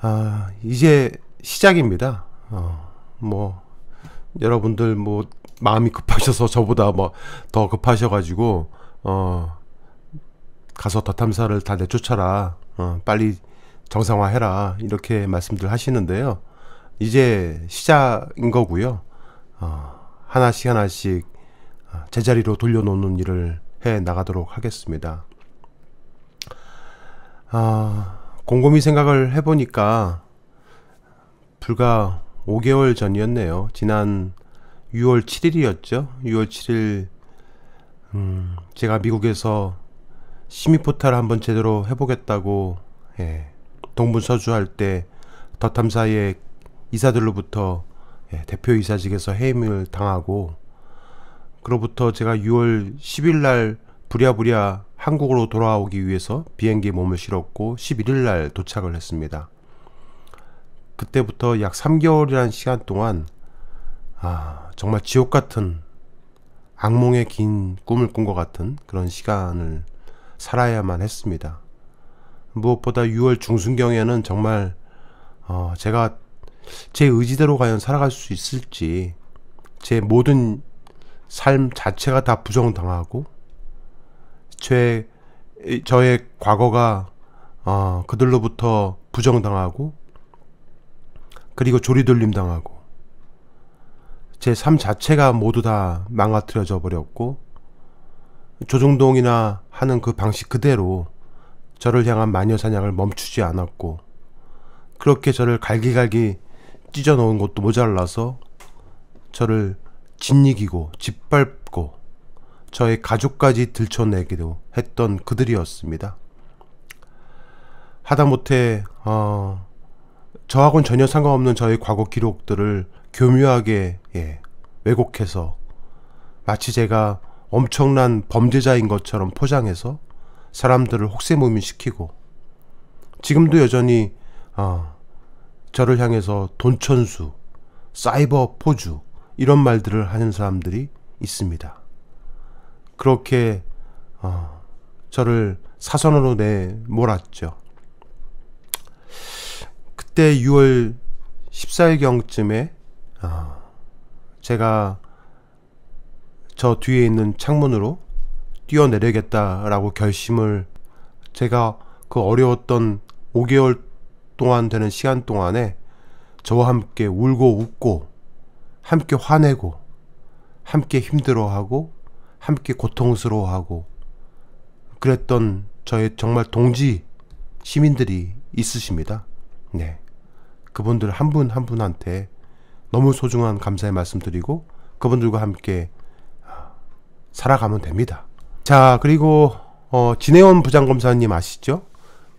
아, 이제 시작입니다. 어, 뭐, 여러분들 뭐, 마음이 급하셔서 저보다 뭐, 더 급하셔가지고, 어, 가서 더탐사를 다 내쫓아라. 어, 빨리 정상화 해라. 이렇게 말씀들 하시는데요. 이제 시작인 거고요. 어, 하나씩 하나씩 어, 제자리로 돌려놓는 일을 해 나가도록 하겠습니다. 아, 곰곰이 생각을 해보니까 불과 5개월 전이었네요. 지난 6월 7일이었죠. 6월 7일 음, 제가 미국에서 시미포탈 한번 제대로 해보겠다고 예, 동분서주할 때 더탐사의 이사들로부터 예, 대표 이사직에서 해임을 당하고 그로부터 제가 6월 10일 날 부랴부랴 한국으로 돌아오기 위해서 비행기에 몸을 실었고 11일 날 도착을 했습니다. 그때부터 약 3개월이라는 시간 동안 아, 정말 지옥 같은 악몽의 긴 꿈을 꾼 것 같은 그런 시간을 살아야만 했습니다. 무엇보다 6월 중순경에는 정말 어, 제가 제 의지대로 과연 살아갈 수 있을지 제 모든 삶 자체가 다 부정당하고 제 저의 과거가 어, 그들로부터 부정당하고 그리고 조리돌림 당하고 제 삶 자체가 모두 다 망가뜨려져 버렸고 조중동이나 하는 그 방식 그대로 저를 향한 마녀 사냥을 멈추지 않았고 그렇게 저를 갈기갈기 찢어 놓은 것도 모자라서 저를 짓이기고 짓밟고 저의 가족까지 들춰내기도 했던 그들이었습니다. 하다못해 어, 저하고는 전혀 상관없는 저의 과거 기록들을 교묘하게 예, 왜곡해서 마치 제가 엄청난 범죄자인 것처럼 포장해서 사람들을 혹세무민시키고 지금도 여전히 어, 저를 향해서 돈천수, 사이버 포주 이런 말들을 하는 사람들이 있습니다. 그렇게 어, 저를 사선으로 내몰았죠. 그때 6월 14일경쯤에 어, 제가 저 뒤에 있는 창문으로 뛰어내려겠다라고 결심을 제가 그 어려웠던 5개월 동안 되는 시간 동안에 저와 함께 울고 웃고 함께 화내고 함께 힘들어하고 함께 고통스러워하고 그랬던 저의 정말 동지 시민들이 있으십니다. 네. 그분들 한 분 한 분한테 너무 소중한 감사의 말씀 드리고 그분들과 함께 아, 살아가면 됩니다. 자, 그리고 어, 진해원 부장검사님 아시죠?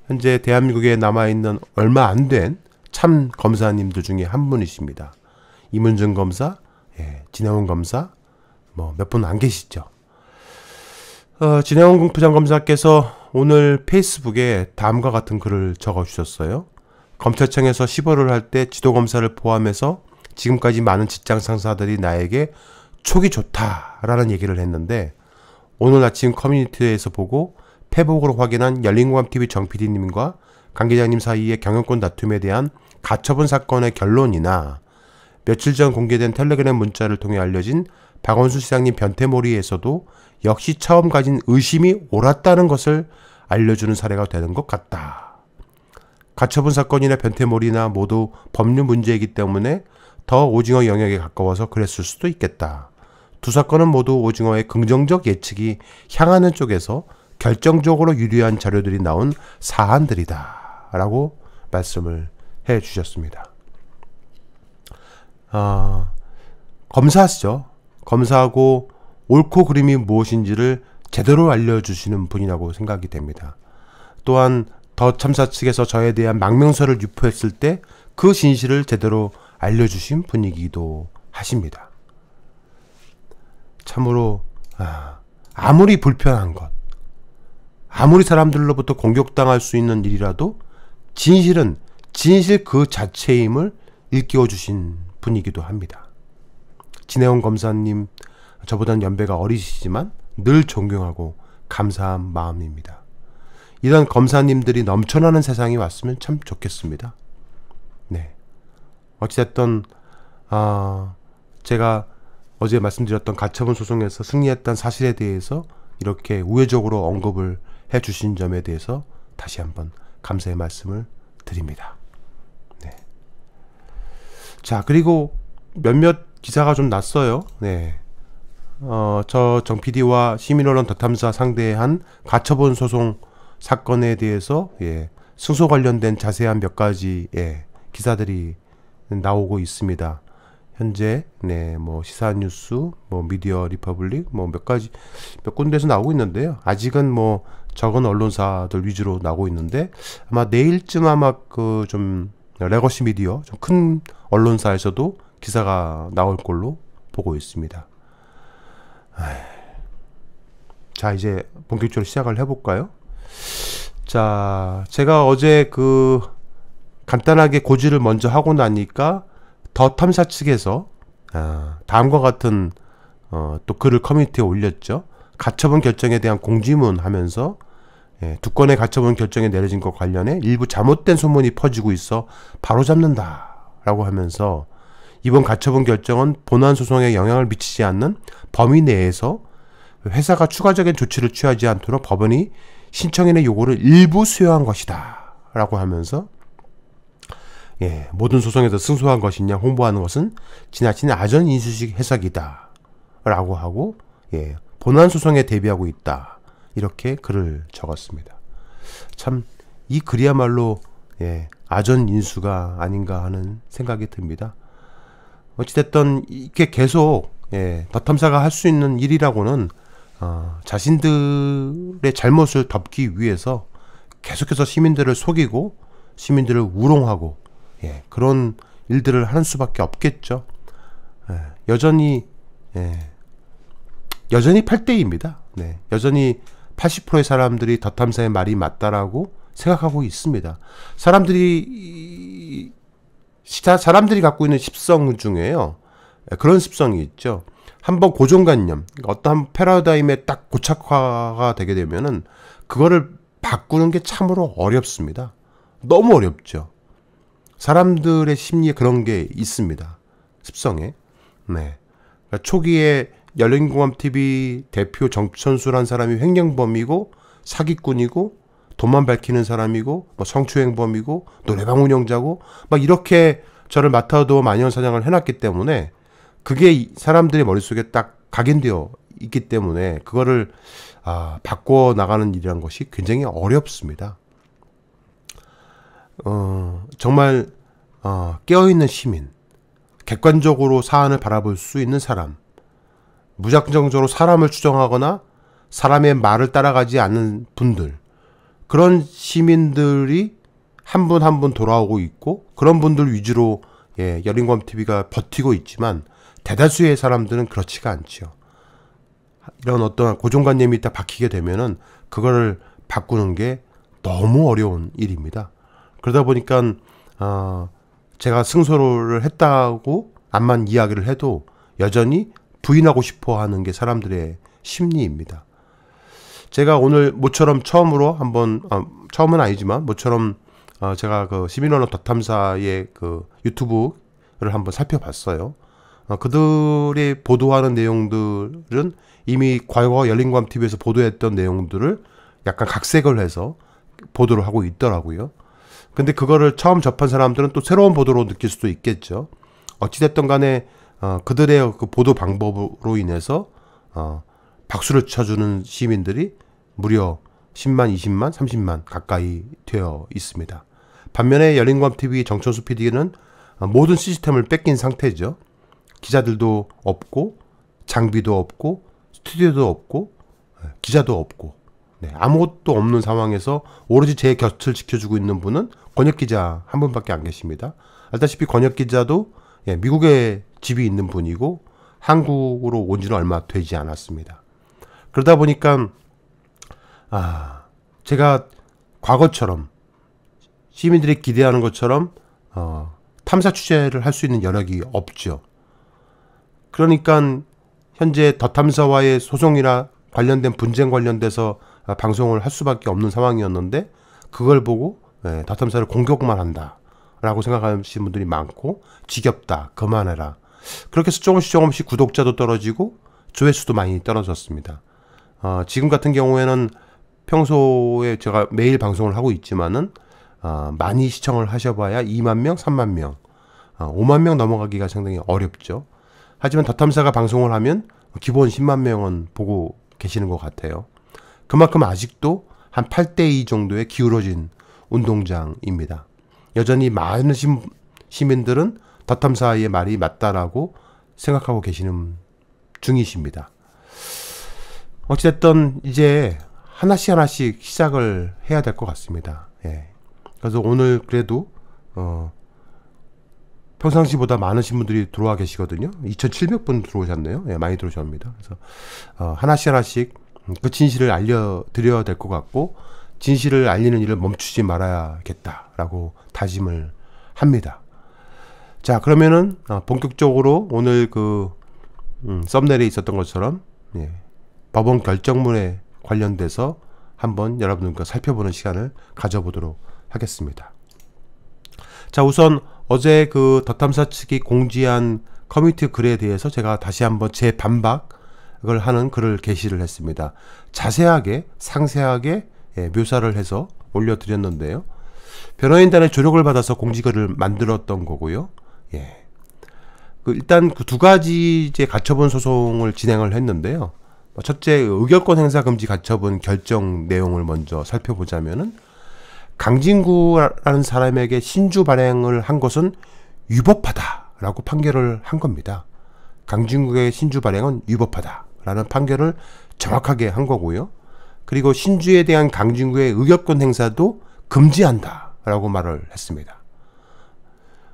현재 대한민국에 남아있는 얼마 안 된 참 검사님들 중에 한 분이십니다. 이문정 검사, 예, 진해원 검사, 뭐몇분안 계시죠. 어, 진해원 부장검사께서 오늘 페이스북에 다음과 같은 글을 적어주셨어요. 검찰청에서 시벌을 할 때 지도검사를 포함해서 지금까지 많은 직장 상사들이 나에게 촉이 좋다라는 얘기를 했는데 오늘 아침 커뮤니티에서 보고 페북으로 확인한 열린공감TV 정PD님과 관계자님 사이의 경영권 다툼에 대한 가처분 사건의 결론이나 며칠 전 공개된 텔레그램 문자를 통해 알려진 박원순 시장님 변태몰이에서도 역시 처음 가진 의심이 옳았다는 것을 알려주는 사례가 되는 것 같다. 가처분 사건이나 변태몰이나 모두 법률 문제이기 때문에 더 오징어 영역에 가까워서 그랬을 수도 있겠다. 두 사건은 모두 오징어의 긍정적 예측이 향하는 쪽에서 결정적으로 유리한 자료들이 나온 사안들이다. 라고 말씀을 해 주셨습니다. 아, 검사시죠. 하 검사하고 옳고 그름이 무엇인지를 제대로 알려주시는 분이라고 생각이 됩니다. 또한 더 참사 측에서 저에 대한 망명서를 유포했을 때 그 진실을 제대로 알려주신 분이기도 하십니다. 참으로 아, 아무리 불편한 것, 아무리 사람들로부터 공격당할 수 있는 일이라도 진실은 진실 그 자체임을 일깨워 주신 분이기도 합니다. 진혜원 검사님 저보다는 연배가 어리시지만 늘 존경하고 감사한 마음입니다. 이런 검사님들이 넘쳐나는 세상이 왔으면 참 좋겠습니다. 네. 어찌됐든 아 제가 어제 말씀드렸던 가처분 소송에서 승리했던 사실에 대해서 이렇게 우회적으로 언급을 해 주신 점에 대해서 다시 한번 감사의 말씀을 드립니다. 네. 자, 그리고 몇몇 기사가 좀 났어요. 네. 어, 저 정 PD와 시민언론 더탐사 상대한 가처분 소송 사건에 대해서 예, 승소 관련된 자세한 몇 가지 예, 기사들이 나오고 있습니다. 현재 네, 뭐 시사 뉴스, 뭐 미디어 리퍼블릭 뭐 몇 가지 몇 군데에서 나오고 있는데요. 아직은 뭐 적은 언론사들 위주로 나오고 있는데 아마 내일쯤 아마 그 좀 레거시 미디어 좀 큰 언론사에서도 기사가 나올 걸로 보고 있습니다. 자, 이제 본격적으로 시작을 해볼까요? 자, 제가 어제 그 간단하게 고지를 먼저 하고 나니까 더 탐사 측에서 아, 다음과 같은 어, 또 글을 커뮤니티에 올렸죠. 가처분 결정에 대한 공지문 하면서 예, 두 건의 가처분 결정이 내려진 것 관련해 일부 잘못된 소문이 퍼지고 있어 바로잡는다 라고 하면서 이번 가처분 결정은 본안 소송에 영향을 미치지 않는 범위 내에서 회사가 추가적인 조치를 취하지 않도록 법원이 신청인의 요구를 일부 수용한 것이다. 라고 하면서 예, 모든 소송에서 승소한 것이냐 홍보하는 것은 지나친 아전 인수식 해석이다. 라고 하고 예, 본안 소송에 대비하고 있다. 이렇게 글을 적었습니다. 참 이 글이야말로 예, 아전 인수가 아닌가 하는 생각이 듭니다. 어찌됐든 이게 계속 예, 덧탐사가 할 수 있는 일이라고는 어, 자신들의 잘못을 덮기 위해서 계속해서 시민들을 속이고 시민들을 우롱하고 예, 그런 일들을 하는 수밖에 없겠죠. 예, 여전히 예, 여전히 8대입니다. 네, 여전히 80%의 사람들이 덧탐사의 말이 맞다라고 생각하고 있습니다. 사람들이 시사 사람들이 갖고 있는 십성 중에요. 예, 그런 습성이 있죠. 한번 고정관념, 그러니까 어떠한 패러다임에 딱 고착화가 되게 되면은 그거를 바꾸는 게 참으로 어렵습니다. 너무 어렵죠. 사람들의 심리에 그런 게 있습니다. 습성에. 네. 그러니까 초기에 열린공감 TV 대표 정선수란 사람이 횡령범이고 사기꾼이고 돈만 밝히는 사람이고 뭐 성추행범이고 노래방 운영자고 막 이렇게 저를 맡아도 만연 사냥을 해놨기 때문에 그게 사람들의 머릿속에 딱 각인되어 있기 때문에 그거를 아, 바꿔 나가는 일이란 것이 굉장히 어렵습니다. 어, 정말 어, 깨어있는 시민, 객관적으로 사안을 바라볼 수 있는 사람, 무작정적으로 사람을 추정하거나 사람의 말을 따라가지 않는 분들, 그런 시민들이 한 분 한 분 돌아오고 있고 그런 분들 위주로 예, 열린권 TV가 버티고 있지만 대다수의 사람들은 그렇지가 않지요. 이런 어떤 고정관념이 딱 박히게 되면은 그거를 바꾸는 게 너무 어려운 일입니다. 그러다 보니까 어, 제가 승소를 했다고 암만 이야기를 해도 여전히 부인하고 싶어 하는 게 사람들의 심리입니다. 제가 오늘 모처럼 처음으로 한번 아, 처음은 아니지만 모처럼 어, 제가 그 시민언어 더탐사의그 유튜브를 한번 살펴봤어요. 어, 그들이 보도하는 내용들은 이미 과거 열린관 TV에서 보도했던 내용들을 약간 각색을 해서 보도를 하고 있더라고요. 근데 그거를 처음 접한 사람들은 또 새로운 보도로 느낄 수도 있겠죠. 어찌됐든 간에 어, 그들의 그 보도 방법으로 인해서 어, 박수를 쳐주는 시민들이 무려 10만, 20만, 30만 가까이 되어 있습니다. 반면에 열린광TV 정천수 PD는 모든 시스템을 뺏긴 상태죠. 기자들도 없고 장비도 없고 스튜디오도 없고 기자도 없고 네, 아무것도 없는 상황에서 오로지 제 곁을 지켜주고 있는 분은 권혁 기자 한 분밖에 안 계십니다. 알다시피 권혁 기자도 예, 미국에 집이 있는 분이고 한국으로 온 지는 얼마 되지 않았습니다. 그러다 보니까 아 제가 과거처럼 시민들이 기대하는 것처럼 어, 탐사 취재를 할 수 있는 여력이 없죠. 그러니까 현재 더 탐사와의 소송이나 관련된 분쟁 관련돼서 아, 방송을 할 수밖에 없는 상황이었는데 그걸 보고 예, 더 탐사를 공격만 한다라고 생각하시는 분들이 많고 지겹다 그만해라 그렇게 해서 조금씩 조금씩 구독자도 떨어지고 조회수도 많이 떨어졌습니다. 어, 지금 같은 경우에는 평소에 제가 매일 방송을 하고 있지만은 어, 많이 시청을 하셔봐야 2만 명, 3만 명, 어, 아, 5만 명 넘어가기가 상당히 어렵죠. 하지만 더탐사가 방송을 하면 기본 10만 명은 보고 계시는 것 같아요. 그만큼 아직도 한 8대2 정도의 기울어진 운동장입니다. 여전히 많은 시민들은 더탐사의 말이 맞다라고 생각하고 계시는 중이십니다. 어찌됐든 이제 하나씩 하나씩 시작을 해야 될 것 같습니다. 예. 그래서 오늘 그래도 어 평상시보다 많으신 분들이 들어와 계시거든요. 2,700분 들어오셨네요. 예, 많이 들어오셨습니다. 그래서 어 하나씩 하나씩 그 진실을 알려드려야 될 것 같고 진실을 알리는 일을 멈추지 말아야겠다라고 다짐을 합니다. 자 그러면은 어, 본격적으로 오늘 그 음, 썸네일에 있었던 것처럼 예. 법원 결정문에 관련돼서 한번 여러분과 들 살펴보는 시간을 가져보도록 하겠습니다. 자 우선 어제 그 더탐사 측이 공지한 커뮤니티 글에 대해서 제가 다시 한번 제 반박을 하는 글을 게시를 했습니다. 자세하게 상세하게 예, 묘사를 해서 올려드렸는데요. 변호인단의 조력을 받아서 공지글을 만들었던 거고요. 예. 그 일단 그 두 가지 이제 가처본 소송을 진행을 했는데요. 뭐 첫째 의결권 행사 금지 가처분 결정 내용을 먼저 살펴보자면은 강진구라는 사람에게 신주 발행을 한 것은 위법하다라고 판결을 한 겁니다. 강진구의 신주 발행은 위법하다라는 판결을 정확하게 한 거고요. 그리고 신주에 대한 강진구의 의결권 행사도 금지한다라고 말을 했습니다.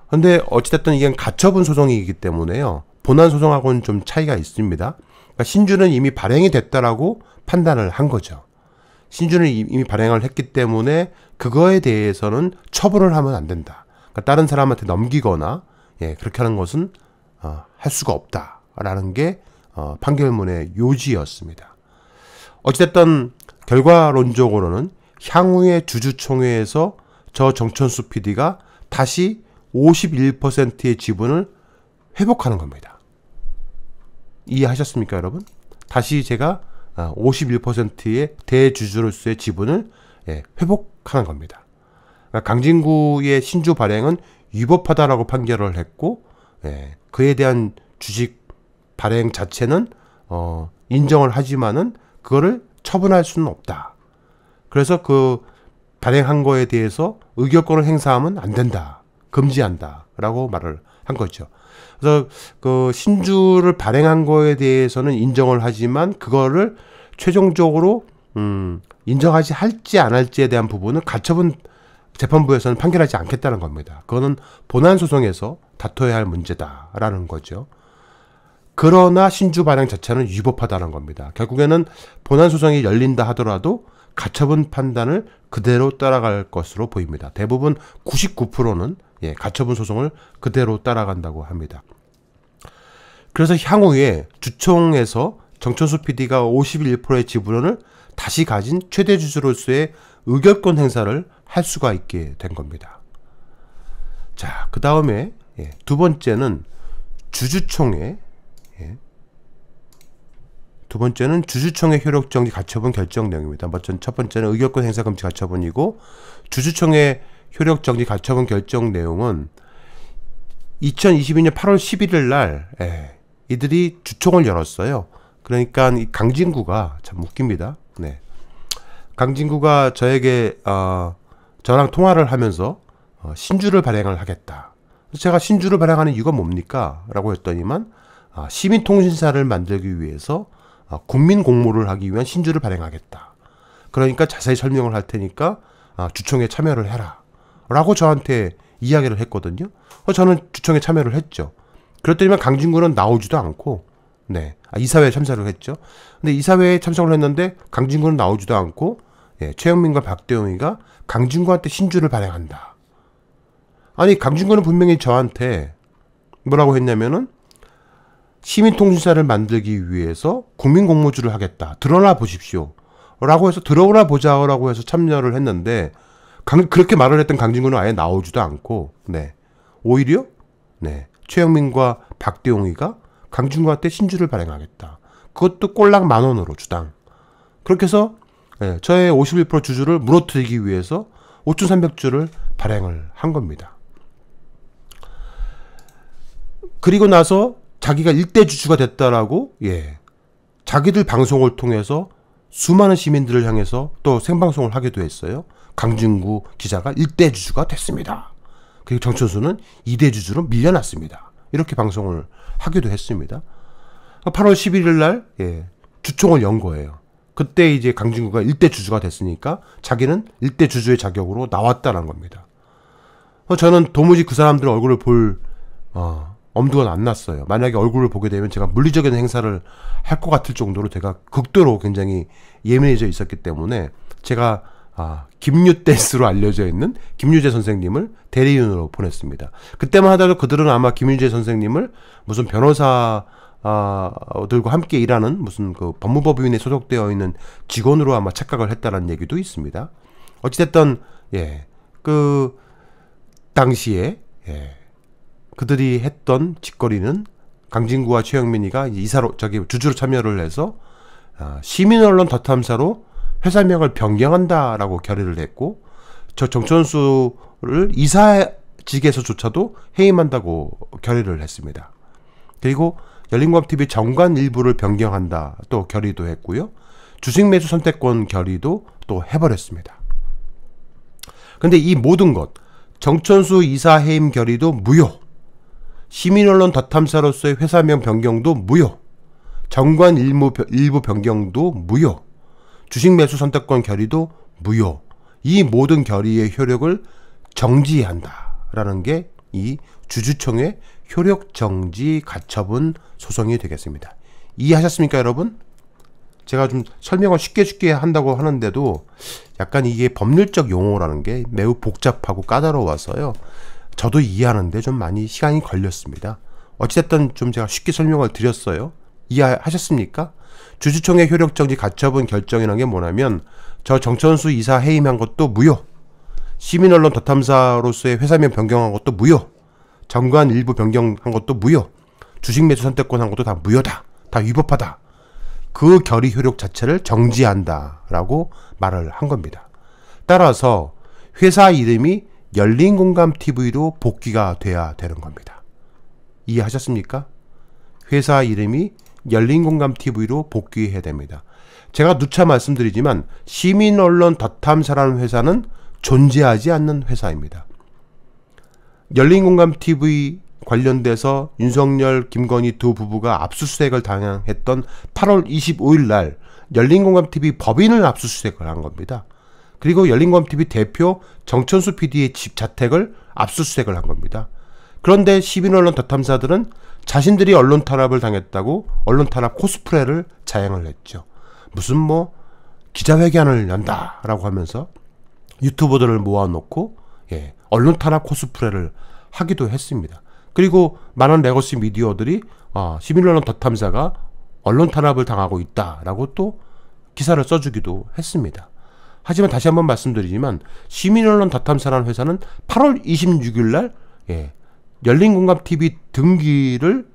근데 어찌됐든 이게 가처분 소송이기 때문에요. 본안 소송하고는 좀 차이가 있습니다. 그러니까 신주는 이미 발행이 됐다라고 판단을 한 거죠. 신주는 이미 발행을 했기 때문에 그거에 대해서는 처벌을 하면 안 된다. 그러니까 다른 사람한테 넘기거나 예, 그렇게 하는 것은 어, 할 수가 없다라는 게 어, 판결문의 요지였습니다. 어찌됐든 결과론적으로는 향후의 주주총회에서 저 정천수 PD가 다시 51%의 지분을 회복하는 겁니다. 이해하셨습니까 여러분? 다시 제가 51%의 아, 대주주로서의 지분을 예, 회복하는 겁니다. 그러니까 강진구의 신주 발행은 위법하다라고 판결을 했고 예, 그에 대한 주식 발행 자체는 어, 인정을 하지만은 그거를 처분할 수는 없다. 그래서 그 발행한 거에 대해서 의결권을 행사하면 안 된다. 금지한다. 라고 말을 한 거죠. 그래서 그 신주를 발행한 거에 대해서는 인정을 하지만 그거를 최종적으로 음 인정하지 할지 안 할지에 대한 부분은 가처분 재판부에서는 판결하지 않겠다는 겁니다. 그거는 본안 소송에서 다퉈야 할 문제다라는 거죠. 그러나 신주 발행 자체는 위법하다는 겁니다. 결국에는 본안 소송이 열린다 하더라도 가처분 판단을 그대로 따라갈 것으로 보입니다. 대부분 99%는 예, 가처분 소송을 그대로 따라간다고 합니다. 그래서 향후에 주총에서 정천수 PD가 51%의 지분을 다시 가진 최대 주주로서의 의결권 행사를 할 수가 있게 된 겁니다. 자, 그 다음에 예, 두 번째는 주주총회 예, 두 번째는 주주총회 효력정지 가처분 결정 내용입니다. 첫 번째는 의결권 행사 금지 가처분이고 주주총회 효력 정지 가처분 결정 내용은 2022년 8월 11일 날 예, 이들이 주총을 열었어요. 그러니까 이 강진구가 참 웃깁니다. 네. 강진구가 저에게 어, 저랑 통화를 하면서 어, 신주를 발행을 하겠다. 제가 신주를 발행하는 이유가 뭡니까? 라고 했더니만 아, 시민통신사를 만들기 위해서 아, 국민 공모를 하기 위한 신주를 발행하겠다. 그러니까 자세히 설명을 할 테니까 아, 주총에 참여를 해라. 라고 저한테 이야기를 했거든요. 저는 주청에 참여를 했죠. 그랬더니만 강진구는 나오지도 않고, 네. 아, 이사회에 참석을 했죠. 근데 이사회에 참석을 했는데 강진구는 나오지도 않고, 예, 최영민과 박대웅이가 강진구한테 신주를 발행한다. 아니, 강진구는 분명히 저한테 뭐라고 했냐면은 시민통신사를 만들기 위해서 국민공모주를 하겠다. 들어나 보십시오. 라고 해서 들어오나 보자라고 해서 참여를 했는데 강, 그렇게 말을 했던 강진구는 아예 나오지도 않고 네 오히려 네 최영민과 박대용이가 강진구한테 신주를 발행하겠다. 그것도 꼴랑 만 원으로 주당. 그렇게 해서 예, 저의 51% 주주를 무너뜨리기 위해서 5,300주를 발행을 한 겁니다. 그리고 나서 자기가 일대 주주가 됐다라고 예 자기들 방송을 통해서 수많은 시민들을 향해서 또 생방송을 하기도 했어요. 강진구 기자가 1대 주주가 됐습니다. 그리고 정천수는 2대 주주로 밀려났습니다. 이렇게 방송을 하기도 했습니다. 8월 11일 날 예, 주총을 연 거예요. 그때 이제 강진구가 1대 주주가 됐으니까 자기는 1대 주주의 자격으로 나왔다는 겁니다. 저는 도무지 그 사람들 얼굴을 볼 어, 엄두가 안 났어요. 만약에 얼굴을 보게 되면 제가 물리적인 행사를 할 것 같을 정도로 제가 극도로 굉장히 예민해져 있었기 때문에 제가 아, 김유 댄스로 알려져 있는 김유재 선생님을 대리인으로 보냈습니다. 그때만 하더라도 그들은 아마 김유재 선생님을 무슨 변호사 들과 함께 일하는 무슨 그 법무법인에 소속되어 있는 직원으로 아마 착각을 했다는 얘기도 있습니다. 어찌됐든 예, 그 당시에 예, 그들이 했던 짓거리는 강진구와 최영민이가 이사로 저기 주주로 참여를 해서 아, 시민언론 덧탐사로 회사명을 변경한다라고 결의를 했고 저 정천수를 이사직에서조차도 해임한다고 결의를 했습니다. 그리고 열린공합TV 정관 일부를 변경한다 또 결의도 했고요. 주식 매수 선택권 결의도 또 해버렸습니다. 근데 이 모든 것 정천수 이사 해임 결의도 무효 시민언론 더탐사로서의 회사명 변경도 무효 정관 일무, 일부 변경도 무효 주식 매수 선택권 결의도 무효. 이 모든 결의의 효력을 정지한다라는 게 이 주주총회 효력 정지 가처분 소송이 되겠습니다. 이해하셨습니까, 여러분? 제가 좀 설명을 쉽게 쉽게 한다고 하는데도 약간 이게 법률적 용어라는 게 매우 복잡하고 까다로워서요. 저도 이해하는데 좀 많이 시간이 걸렸습니다. 어찌됐든 좀 제가 쉽게 설명을 드렸어요. 이해하셨습니까? 주주총회 효력정지 가처분 결정이라는 게 뭐냐면 저 정천수 이사 해임한 것도 무효. 시민언론 더탐사로서의 회사명 변경한 것도 무효. 정관 일부 변경한 것도 무효. 주식 매수 선택권 한 것도 다 무효다. 다 위법하다. 그 결의 효력 자체를 정지한다라고 말을 한 겁니다. 따라서 회사 이름이 열린공감TV로 복귀가 돼야 되는 겁니다. 이해하셨습니까? 회사 이름이 열린 공감 TV로 복귀해야 됩니다. 제가 누차 말씀드리지만 시민 언론 더탐사라는 회사는 존재하지 않는 회사입니다. 열린 공감 TV 관련돼서 윤석열, 김건희 두 부부가 압수수색을 당했던 8월 25일 날 열린공감TV 법인을 압수수색을 한 겁니다. 그리고 열린공감TV 대표 정천수 PD의 집 자택을 압수수색을 한 겁니다. 그런데 시민언론 더탐사들은 자신들이 언론 탄압을 당했다고 언론 탄압 코스프레를 자행을 했죠. 무슨 뭐 기자회견을 연다라고 하면서 유튜버들을 모아놓고 예, 언론 탄압 코스프레를 하기도 했습니다. 그리고 많은 레거시 미디어들이 어, 시민언론 더탐사가 언론 탄압을 당하고 있다라고 또 기사를 써주기도 했습니다. 하지만 다시 한번 말씀드리지만 시민언론 더탐사라는 회사는 8월 26일 날 예, 열린공감TV 등기를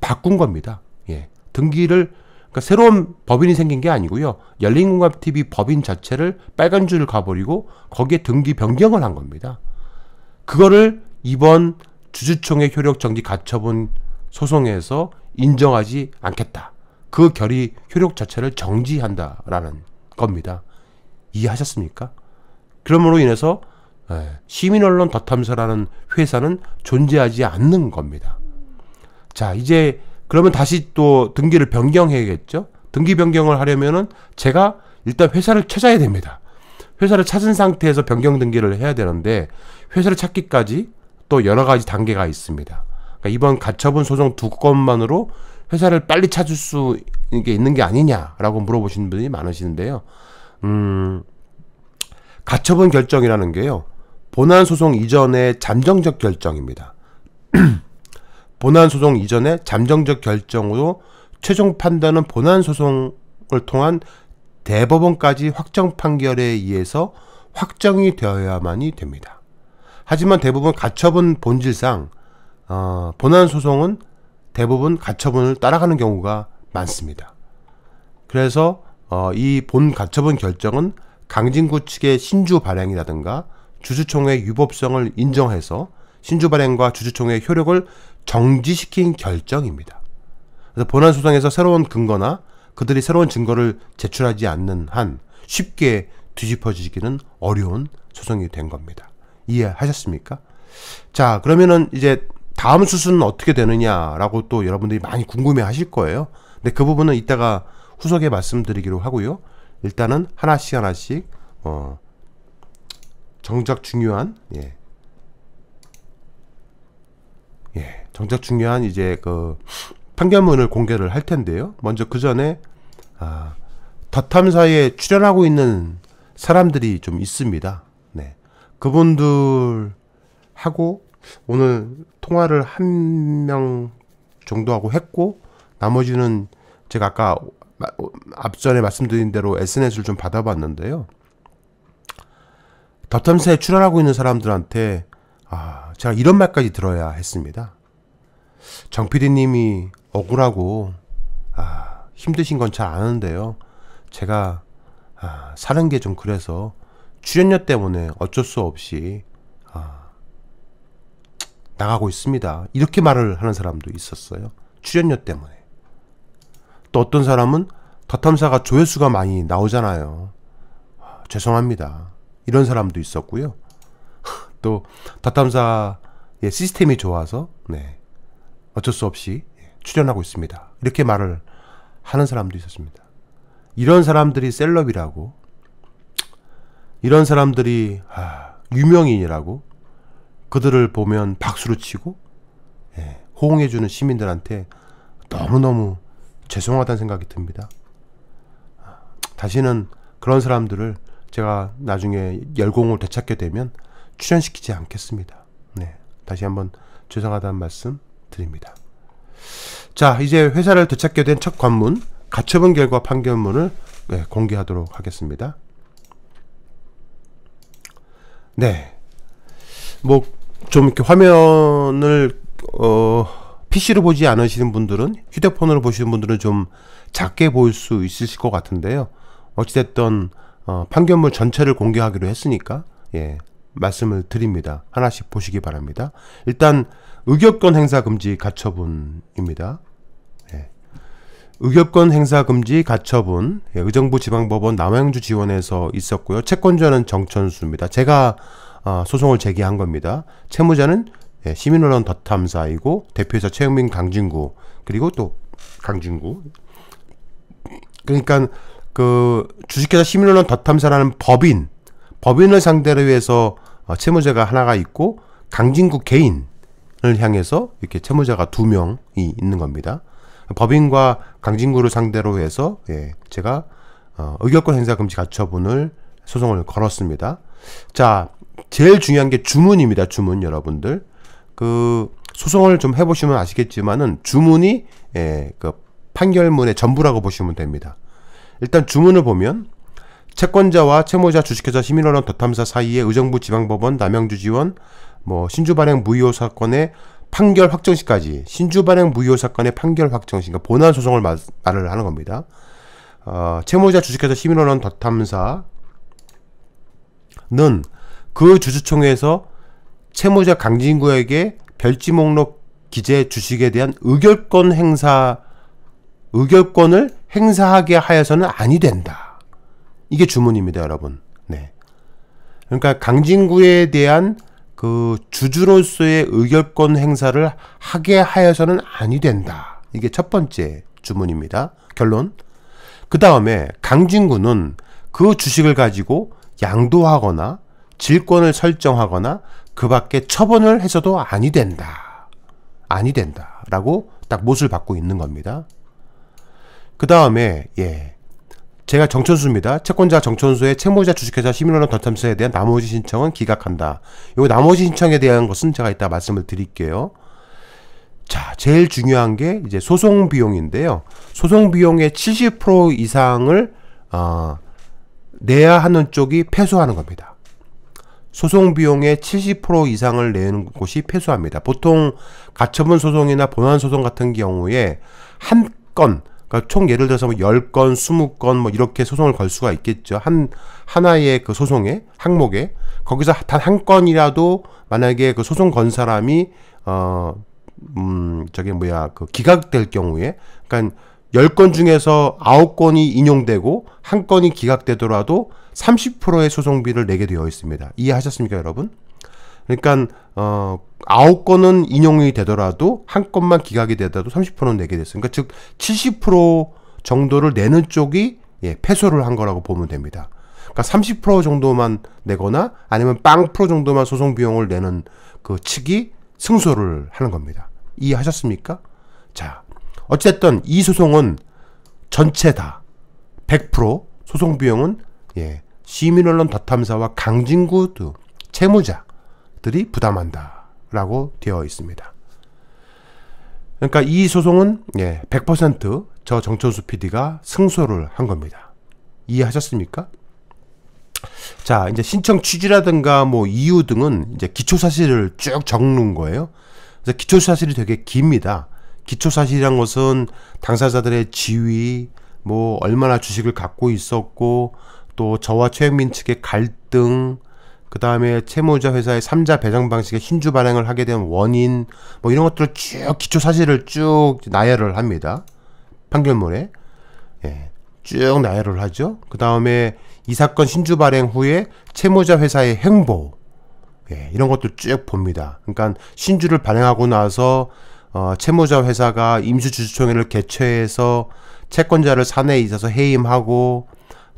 바꾼 겁니다. 예. 등기를 그러니까 새로운 법인이 생긴 게 아니고요. 열린공감TV 법인 자체를 빨간 줄을 가버리고 거기에 등기 변경을 한 겁니다. 그거를 이번 주주총회 효력정지 가처분 소송에서 인정하지 않겠다. 그 결의 효력 자체를 정지한다라는 겁니다. 이해하셨습니까? 그러므로 인해서 예. 시민 언론 닷탐사라는 회사는 존재하지 않는 겁니다. 자, 이제 그러면 다시 또 등기를 변경해야겠죠? 등기 변경을 하려면은 제가 일단 회사를 찾아야 됩니다. 회사를 찾은 상태에서 변경 등기를 해야 되는데 회사를 찾기까지 또 여러 가지 단계가 있습니다. 그러니까 이번 가처분 소송 두 건만으로 회사를 빨리 찾을 수 있는 게 있는 게 아니냐라고 물어보시는 분이 많으시는데요. 음, 가처분 결정이라는 게요. 본안 소송 이전의 잠정적 결정입니다. 본안 소송 이전의 잠정적 결정으로 최종 판단은 본안 소송을 통한 대법원까지 확정 판결에 의해서 확정이 되어야만이 됩니다. 하지만 대부분 가처분 본질상 어, 본안 소송은 대부분 가처분을 따라가는 경우가 많습니다. 그래서 어, 이 본 가처분 결정은 강진구 측의 신주 발행이라든가 주주총회 유법성을 인정해서 신주 발행과 주주총회 효력을 정지시킨 결정입니다. 그래서 본안 소송에서 새로운 근거나 그들이 새로운 증거를 제출하지 않는 한 쉽게 뒤집어지기는 어려운 소송이 된 겁니다. 이해하셨습니까? 자, 그러면은 이제 다음 수순은 어떻게 되느냐라고 또 여러분들이 많이 궁금해 하실 거예요. 근데 그 부분은 이따가 후속에 말씀드리기로 하고요. 일단은 하나씩 하나씩 어, 정작 중요한 예. 예. 정작 중요한 이제 그 판결문을 공개를 할 텐데요. 먼저 그 전에 아, 덧탐사에 출연하고 있는 사람들이 좀 있습니다. 네. 그분들하고 오늘 통화를 한 명 정도하고 했고 나머지는 제가 아까 어, 앞전에 말씀드린 대로 SNS를 좀 받아봤는데요. 덕텀스에 출연하고 있는 사람들한테 아, 제가 이런 말까지 들어야 했습니다. 정 PD님이 억울하고 아, 힘드신 건 잘 아는데요. 제가 아, 사는 게 좀 그래서 출연료 때문에 어쩔 수 없이 아, 나가고 있습니다. 이렇게 말을 하는 사람도 있었어요. 출연료 때문에. 또 어떤 사람은 더텀사가 조회수가 많이 나오잖아요. 아, 죄송합니다. 이런 사람도 있었고요. 또 닷탐사의 시스템이 좋아서 네, 어쩔 수 없이 출연하고 있습니다. 이렇게 말을 하는 사람도 있었습니다. 이런 사람들이 셀럽이라고 이런 사람들이 아, 유명인이라고 그들을 보면 박수를 치고 예, 호응해주는 시민들한테 너무너무 죄송하다는 생각이 듭니다. 아, 다시는 그런 사람들을 제가 나중에 열공을 되찾게 되면 출연시키지 않겠습니다. 네. 다시 한번 죄송하다는 말씀 드립니다. 자, 이제 회사를 되찾게 된 첫 관문, 가처분 결과 판결문을 네, 공개하도록 하겠습니다. 네. 뭐, 좀 이렇게 화면을, 어, PC로 보지 않으시는 분들은, 휴대폰으로 보시는 분들은 좀 작게 보일 수 있으실 것 같은데요. 어찌됐든, 어, 판결문 전체를 공개하기로 했으니까 예, 말씀을 드립니다. 하나씩 보시기 바랍니다. 일단 의결권 행사 금지 가처분입니다. 예. 의결권 행사 금지 가처분 예, 의정부 지방법원 남양주 지원에서 있었고요. 채권자는 정천수입니다. 제가 어, 소송을 제기한 겁니다. 채무자는 예, 시민언론 더탐사이고 대표이사 최영민 강진구 그리고 또 강진구 그러니까 그 주식회사 시민러런 덧탐사라는 법인 법인을 상대로 해서 어, 채무자가 하나가 있고 강진구 개인을 향해서 이렇게 채무자가 두 명이 있는 겁니다. 법인과 강진구를 상대로 해서 예, 제가 어, 의결권 행사 금지 가처분을 소송을 걸었습니다. 자, 제일 중요한 게 주문입니다. 주문 여러분들 그 소송을 좀 해보시면 아시겠지만은 주문이 예, 그 판결문의 전부라고 보시면 됩니다. 일단 주문을 보면 채권자와 채무자 주식회사 시민언론 더탐사 사이에 의정부 지방법원 남양주 지원 뭐 신주 발행 무효 사건의 판결 확정시까지 신주 발행 무효 사건의 판결 확정시 그러니까 본안 소송을 말, 말을 하는 겁니다. 어, 채무자 주식회사 시민언론 더탐사는 그 주주총회에서 채무자 강진구에게 별지 목록 기재 주식에 대한 의결권 행사 의결권을 행사하게 하여서는 아니 된다. 이게 주문입니다, 여러분. 네. 그러니까 강진구에 대한 그 주주로서의 의결권 행사를 하게 하여서는 아니 된다. 이게 첫 번째 주문입니다. 결론. 그 다음에 강진구는 그 주식을 가지고 양도하거나 질권을 설정하거나 그 밖에 처분을 해서도 아니 된다. 아니 된다. 라고 딱 못을 받고 있는 겁니다. 그 다음에 예 제가 정천수입니다. 채권자 정천수의 채무자 주식회사 시민언론 던참사에 대한 나머지 신청은 기각한다. 요 나머지 신청에 대한 것은 제가 이따 말씀을 드릴게요. 자, 제일 중요한 게 이제 소송 비용인데요. 소송 비용의 70% 이상을 어, 내야 하는 쪽이 패소하는 겁니다. 소송 비용의 70% 이상을 내는 곳이 패소합니다. 보통 가처분 소송이나 본안 소송 같은 경우에 한건 그러니까 총 예를 들어서 10건, 뭐 20건 뭐 이렇게 소송을 걸 수가 있겠죠. 한 하나의 그소송의 항목에 거기서 단 한 건이라도 만약에 그 소송 건 사람이 어 음, 저게 뭐야, 그 기각될 경우에, 그러니까 10건 중에서 9건이 인용되고, 한건이 기각되더라도 30%의 소송비를 내게 되어 있습니다. 이해하셨습니까, 여러분? 그러니까 어 아홉 건은 인용이 되더라도 한 건만 기각이 되더라도 30%는 내게 됐으니까 그러니까 즉70% 정도를 내는 쪽이 예, 패소를 한 거라고 보면 됩니다. 그러니까 30% 정도만 내거나 아니면 빵 프로 정도만 소송 비용을 내는 그 측이 승소를 하는 겁니다. 이해하셨습니까? 자, 어쨌든 이 소송은 전체 다100% 소송 비용은 예, 시민언론 다탐사와 강진구 등 채무자 것들이 부담한다. 라고 되어 있습니다. 그러니까 이 소송은 예, 100%저 정천수 PD가 승소를 한 겁니다. 이해하셨습니까? 자, 이제 신청 취지라든가 뭐 이유 등은 이제 기초 사실을 쭉 적는 거예요. 그래서 기초 사실이 되게 깁니다. 기초 사실이란 것은 당사자들의 지위, 뭐 얼마나 주식을 갖고 있었고 또 저와 최영민 측의 갈등, 그 다음에 채무자 회사의 3자 배정 방식의 신주 발행을 하게 된 원인 뭐 이런 것들을 쭉 기초 사실을 쭉 나열을 합니다. 판결문에 예, 쭉 나열을 하죠. 그 다음에 이 사건 신주 발행 후에 채무자 회사의 행보 예, 이런 것도 쭉 봅니다. 그러니까 신주를 발행하고 나서 어, 채무자 회사가 임수주주총회를 개최해서 채권자를 사내에 있어서 해임하고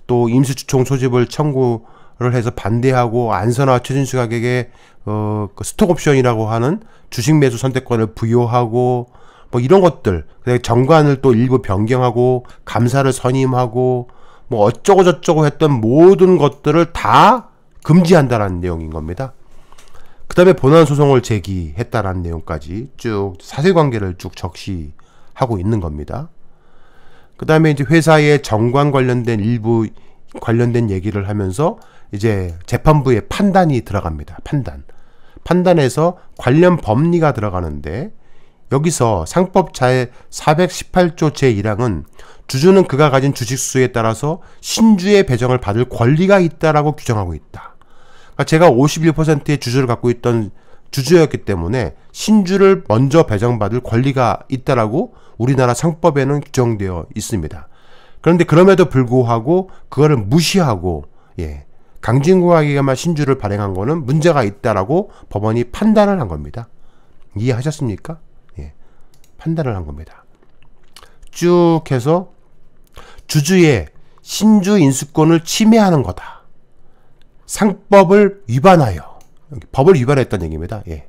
또 임수주총 소집을 청구 를 해서 반대하고 안선화 최진수 가격에 어, 그 스톡옵션이라고 하는 주식 매수 선택권을 부여하고 뭐 이런 것들 그다음에 정관을 또 일부 변경하고 감사를 선임하고 뭐 어쩌고 저쩌고 했던 모든 것들을 다 금지한다라는 내용인 겁니다. 그 다음에 본안 소송을 제기했다라는 내용까지 쭉 사실관계를 쭉 적시하고 있는 겁니다. 그 다음에 이제 회사의 정관 관련된 일부 관련된 얘기를 하면서 이제 재판부의 판단이 들어갑니다. 판단. 판단에서 관련 법리가 들어가는데 여기서 상법자의 418조 제1항은 주주는 그가 가진 주식수에 따라서 신주의 배정을 받을 권리가 있다라고 규정하고 있다. 그 제가 51%의 주주를 갖고 있던 주주였기 때문에 신주를 먼저 배정받을 권리가 있다라고 우리나라 상법에는 규정되어 있습니다. 그런데 그럼에도 불구하고 그거를 무시하고 예, 강진구학에게만 신주를 발행한 거는 문제가 있다라고 법원이 판단을 한 겁니다. 이해하셨습니까? 예. 판단을 한 겁니다. 쭉 해서 주주의 신주 인수권을 침해하는 거다. 상법을 위반하여 법을 위반했다는 얘기입니다. 예.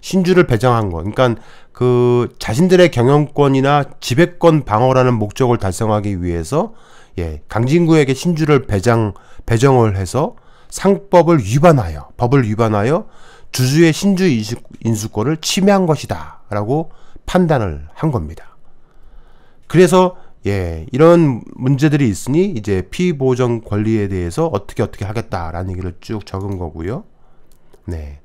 신주를 배정한 거. 그러니까 그 자신들의 경영권이나 지배권 방어라는 목적을 달성하기 위해서 예, 강진구에게 신주를 배장 배정을 해서 상법을 위반하여 법을 위반하여 주주의 신주 인수권을 침해한 것이다라고 판단을 한 겁니다. 그래서 예, 이런 문제들이 있으니 이제 피보정 권리에 대해서 어떻게 어떻게 하겠다라는 얘기를 쭉 적은 거고요. 네.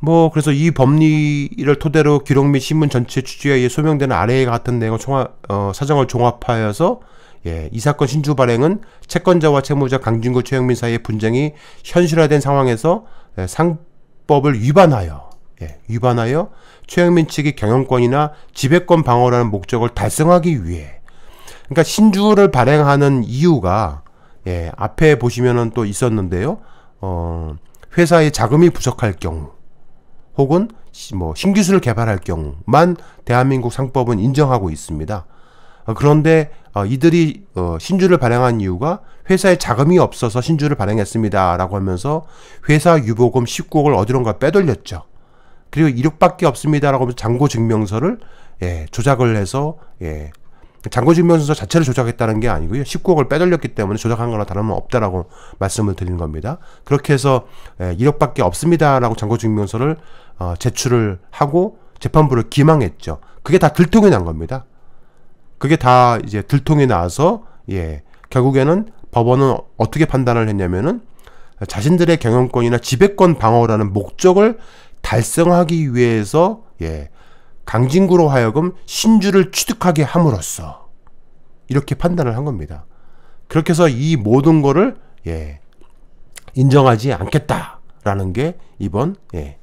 뭐 그래서 이 법리를 토대로 기록 및 신문 전체 취지에 의해 소명되는 아래 같은 내용 어, 사정을 종합하여서 예, 이 사건 신주 발행은 채권자와 채무자 강진구 최영민 사이의 분쟁이 현실화된 상황에서 예, 상법을 위반하여 예, 위반하여 최영민 측이 경영권이나 지배권 방어라는 목적을 달성하기 위해 그러니까 신주를 발행하는 이유가 예, 앞에 보시면은 또 있었는데요. 어, 회사의 자금이 부족할 경우 혹은 뭐 신기술을 개발할 경우만 대한민국 상법은 인정하고 있습니다. 어, 그런데 어, 이들이 어, 신주를 발행한 이유가 회사에 자금이 없어서 신주를 발행했습니다라고 하면서 회사 유보금 19억을 어디론가 빼돌렸죠. 그리고 1억밖에 없습니다라고 하면서 잔고 증명서를 예, 조작을 해서 예, 잔고 증명서 자체를 조작했다는 게 아니고요. 19억을 빼돌렸기 때문에 조작한 거나 다름은 없다라고 말씀을 드리는 겁니다. 그렇게 해서 예, 1억밖에 없습니다라고 잔고 증명서를 어, 제출을 하고 재판부를 기망했죠. 그게 다 들통이 난 겁니다. 그게 다 이제 들통이 나서 예 결국에는 법원은 어떻게 판단을 했냐면은 자신들의 경영권이나 지배권 방어라는 목적을 달성하기 위해서 예 강진구로 하여금 신주를 취득하게 함으로써 이렇게 판단을 한 겁니다. 그렇게 해서 이 모든 거를 예 인정하지 않겠다라는 게 이번 예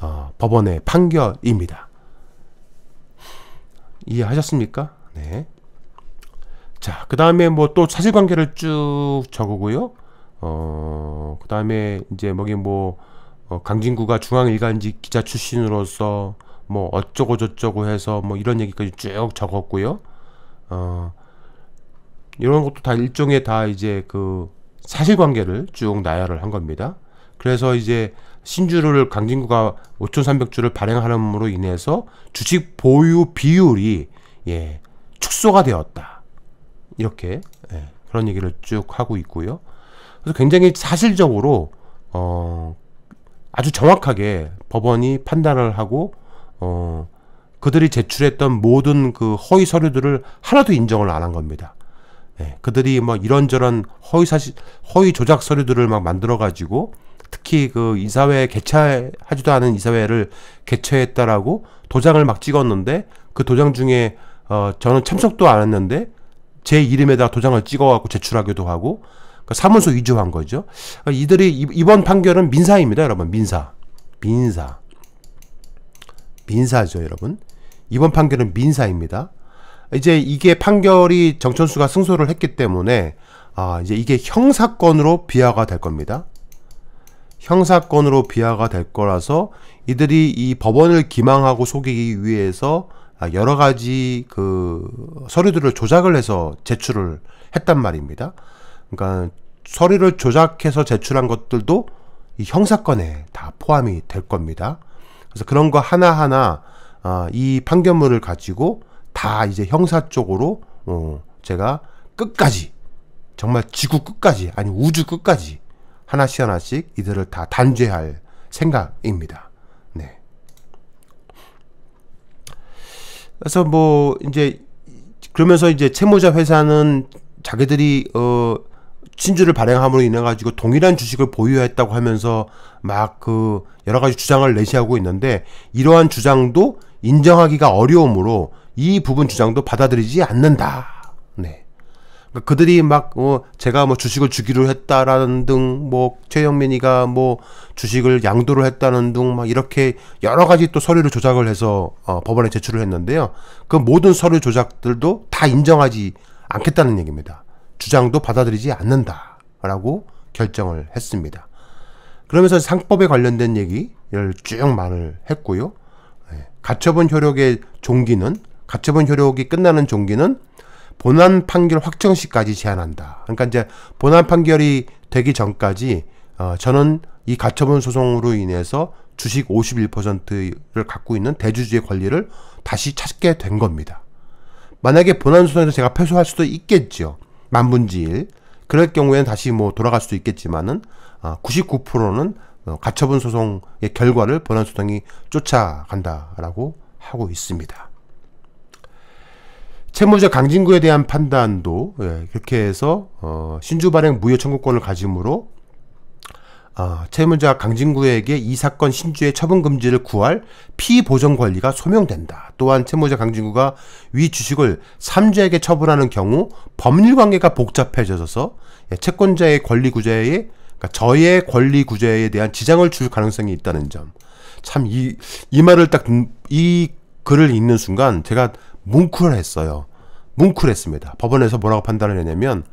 어, 법원의 판결입니다. 이해하셨습니까? 네. 자, 그 다음에 뭐 또 사실관계를 쭉 적으고요. 어, 그 다음에 이제 뭐게 뭐, 어, 강진구가 중앙일간지 기자 출신으로서 뭐 어쩌고 저쩌고 해서 뭐 이런 얘기까지 쭉 적었고요. 어, 이런 것도 다 일종의 다 이제 그 사실관계를 쭉 나열을 한 겁니다. 그래서 이제 신주를 강진구가 5,300주를 발행함으로 인해서 주식 보유 비율이 예, 축소가 되었다. 이렇게 예, 그런 얘기를 쭉 하고 있고요. 그래서 굉장히 사실적으로 어, 아주 정확하게 법원이 판단을 하고 어, 그들이 제출했던 모든 그 허위 서류들을 하나도 인정을 안 한 겁니다. 예, 그들이 뭐 이런저런 허위 사실, 허위 조작 서류들을 막 만들어 가지고 특히 그 이사회 개최하지도 않은 이사회를 개최했다라고 도장을 막 찍었는데 그 도장 중에 어, 저는 참석도 안 했는데 제 이름에다 도장을 찍어갖고 제출하기도 하고 그러니까 사문서 위조한 거죠. 그러니까 이들이 이번 판결은 민사입니다, 여러분. 민사, 민사, 민사죠, 여러분. 이번 판결은 민사입니다. 이제 이게 판결이 정천수가 승소를 했기 때문에 아 이제 이게 형사건으로 비하가 될 겁니다. 형사건으로 비하가 될 거라서 이들이 이 법원을 기망하고 속이기 위해서 아, 여러 가지 그 서류들을 조작을 해서 제출을 했단 말입니다. 그러니까 서류를 조작해서 제출한 것들도 이 형사건에 다 포함이 될 겁니다. 그래서 그런 거 하나하나 아, 이 판결문을 가지고 다 이제 형사 쪽으로 어, 제가 끝까지 정말 지구 끝까지 아니 우주 끝까지 하나씩 하나씩 이들을 다 단죄할 생각입니다. 그래서 뭐 이제 그러면서 이제 채무자 회사는 자기들이 어 친주를 발행함으로 인해 가지고 동일한 주식을 보유했다고 하면서 막 그 여러 가지 주장을 내시하고 있는데 이러한 주장도 인정하기가 어려우므로 이 부분 주장도 받아들이지 않는다. 그러니까 그들이 막 어, 제가 뭐 주식을 주기로 했다라는 등 뭐 최영민이가 뭐 주식을 양도를 했다는 등 막 이렇게 여러 가지 또 서류를 조작을 해서 어, 법원에 제출을 했는데요. 그 모든 서류 조작들도 다 인정하지 않겠다는 얘기입니다. 주장도 받아들이지 않는다라고 결정을 했습니다. 그러면서 상법에 관련된 얘기를 쭉 말을 했고요. 예, 가처분 효력의 종기는 가처분 효력이 끝나는 종기는 본안 판결 확정 시까지 제한한다. 그러니까 이제 본안 판결이 되기 전까지 어, 저는 이 가처분 소송으로 인해서 주식 51%를 갖고 있는 대주주의 권리를 다시 찾게 된 겁니다. 만약에 본안 소송에서 제가 패소할 수도 있겠죠. 만분지일. 그럴 경우에는 다시 뭐 돌아갈 수도 있겠지만은 99%는 어, 어, 가처분 소송의 결과를 본안 소송이 쫓아간다라고 하고 있습니다. 채무자 강진구에 대한 판단도 예, 그렇게 해서 어, 신주 발행 무효 청구권을 가지므로 아, 채무자 강진구에게 이 사건 신주의 처분 금지를 구할 피보정 권리가 소명된다. 또한 채무자 강진구가 위 주식을 삼주에게 처분하는 경우 법률 관계가 복잡해져서 예, 채권자의 권리 구제에 그러니까 저의 권리 구제에 대한 지장을 줄 가능성이 있다는 점. 참 이 이 말을 딱 이 글을 읽는 순간 제가 뭉클했어요. 뭉클했습니다. 법원에서 뭐라고 판단을 했냐면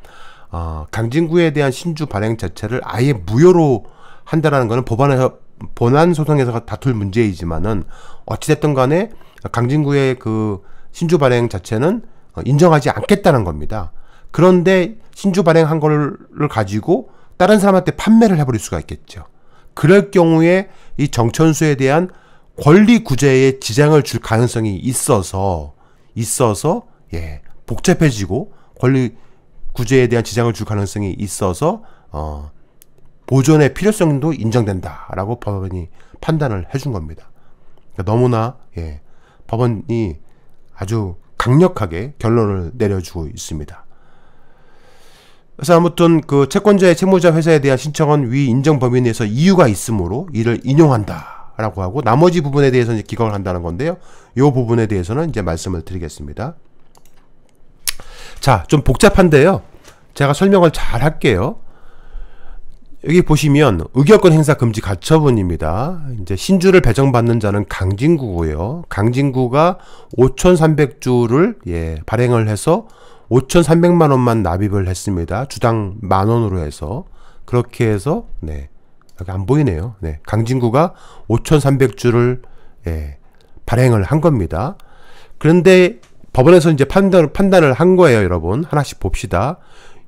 어, 강진구에 대한 신주 발행 자체를 아예 무효로 한다라는 것은 법원에서 본안 소송에서 다툴 문제이지만은 어찌됐든 간에 강진구의 그 신주 발행 자체는 인정하지 않겠다는 겁니다. 그런데 신주 발행한 거를 가지고 다른 사람한테 판매를 해버릴 수가 있겠죠. 그럴 경우에 이 정천수에 대한 권리 구제에 지장을 줄 가능성이 있어서 있어서 예, 복잡해지고 권리 구제에 대한 지장을 줄 가능성이 있어서 어, 보존의 필요성도 인정된다라고 법원이 판단을 해준 겁니다. 그러니까 너무나 예, 법원이 아주 강력하게 결론을 내려주고 있습니다. 그래서 아무튼 그 채권자의 채무자 회사에 대한 신청은 위 인정 범위 내에서 이유가 있으므로 이를 인용한다. 라고 하고 나머지 부분에 대해서는 기각을 한다는 건데요. 이 부분에 대해서는 이제 말씀을 드리겠습니다. 자, 좀 복잡한데요. 제가 설명을 잘 할게요. 여기 보시면 의결권 행사 금지 가처분입니다. 이제 신주를 배정받는 자는 강진구고요. 강진구가 5,300주를 예, 발행을 해서 5,300만 원만 납입을 했습니다. 주당 만 원으로 해서 그렇게 해서 네. 여기 안 보이네요. 네, 강진구가 5,300주를 예, 발행을 한 겁니다. 그런데 법원에서 이제 판단을 판단을 한 거예요, 여러분. 하나씩 봅시다.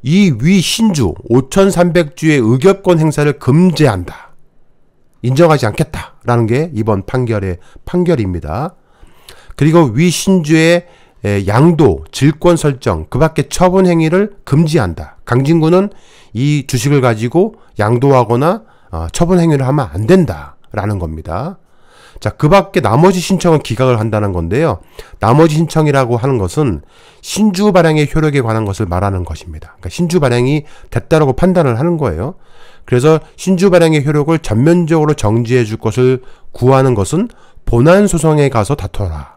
이위 신주 5,300주의 의결권 행사를 금지한다. 인정하지 않겠다라는 게 이번 판결의 판결입니다. 그리고 위 신주의 예, 양도, 질권 설정, 그 밖의 처분 행위를 금지한다. 강진구는 이 주식을 가지고 양도하거나 아, 처분 행위를 하면 안 된다라는 겁니다. 자, 그 밖에 나머지 신청은 기각을 한다는 건데요. 나머지 신청이라고 하는 것은 신주 발행의 효력에 관한 것을 말하는 것입니다. 그러니까 신주 발행이 됐다라고 판단을 하는 거예요. 그래서 신주 발행의 효력을 전면적으로 정지해 줄 것을 구하는 것은 본안 소송에 가서 다퉈라.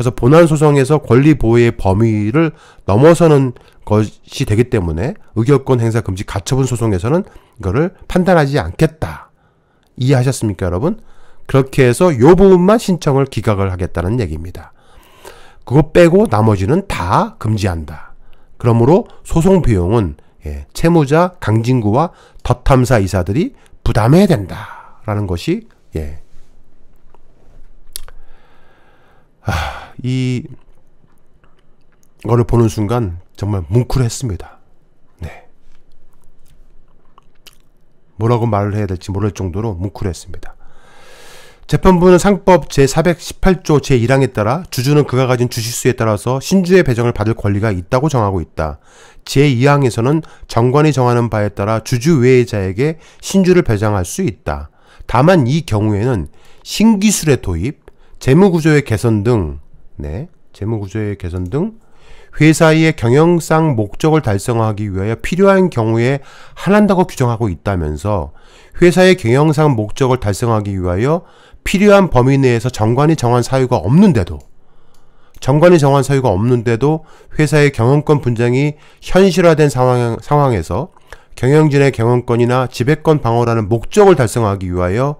그래서 본안 소송에서 권리 보호의 범위를 넘어서는 것이 되기 때문에 의결권 행사 금지 가처분 소송에서는 이거를 판단하지 않겠다. 이해하셨습니까, 여러분? 그렇게 해서 이 부분만 신청을 기각을 하겠다는 얘기입니다. 그거 빼고 나머지는 다 금지한다. 그러므로 소송 비용은 예, 채무자 강진구와 덧탐사 이사들이 부담해야 된다라는 것이 예. 아, 이 거를 보는 순간 정말 뭉클했습니다. 네. 뭐라고 말을 해야 될지 모를 정도로 뭉클했습니다. 재판부는 상법 제418조 제1항에 따라 주주는 그가 가진 주식수에 따라서 신주의 배정을 받을 권리가 있다고 정하고 있다. 제2항에서는 정관이 정하는 바에 따라 주주 외의 자에게 신주를 배정할 수 있다. 다만 이 경우에는 신기술의 도입, 재무구조의 개선 등 네. 재무구조의 개선 등 회사의 경영상 목적을 달성하기 위하여 필요한 경우에 한한다고 규정하고 있다면서 회사의 경영상 목적을 달성하기 위하여 필요한 범위 내에서 정관이 정한 사유가 없는데도 정관이 정한 사유가 없는데도 회사의 경영권 분쟁이 현실화된 상황, 상황에서 경영진의 경영권이나 지배권 방어라는 목적을 달성하기 위하여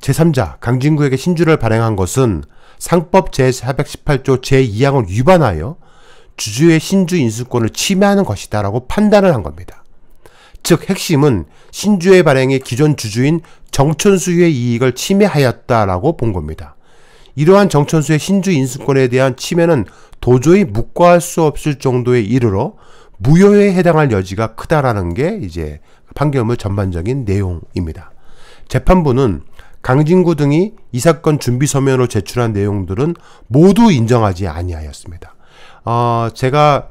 제3자 강진구에게 신주를 발행한 것은 상법 제418조 제2항을 위반하여 주주의 신주 인수권을 침해하는 것이다라고 판단을 한 겁니다. 즉 핵심은 신주의 발행의 기존 주주인 정천수의 이익을 침해하였다라고 본 겁니다. 이러한 정천수의 신주 인수권에 대한 침해는 도저히 묵과할 수 없을 정도에 이르러 무효에 해당할 여지가 크다라는 게 이제 판결문 전반적인 내용입니다. 재판부는 강진구 등이 이 사건 준비 서면으로 제출한 내용들은 모두 인정하지 아니하였습니다. 어, 제가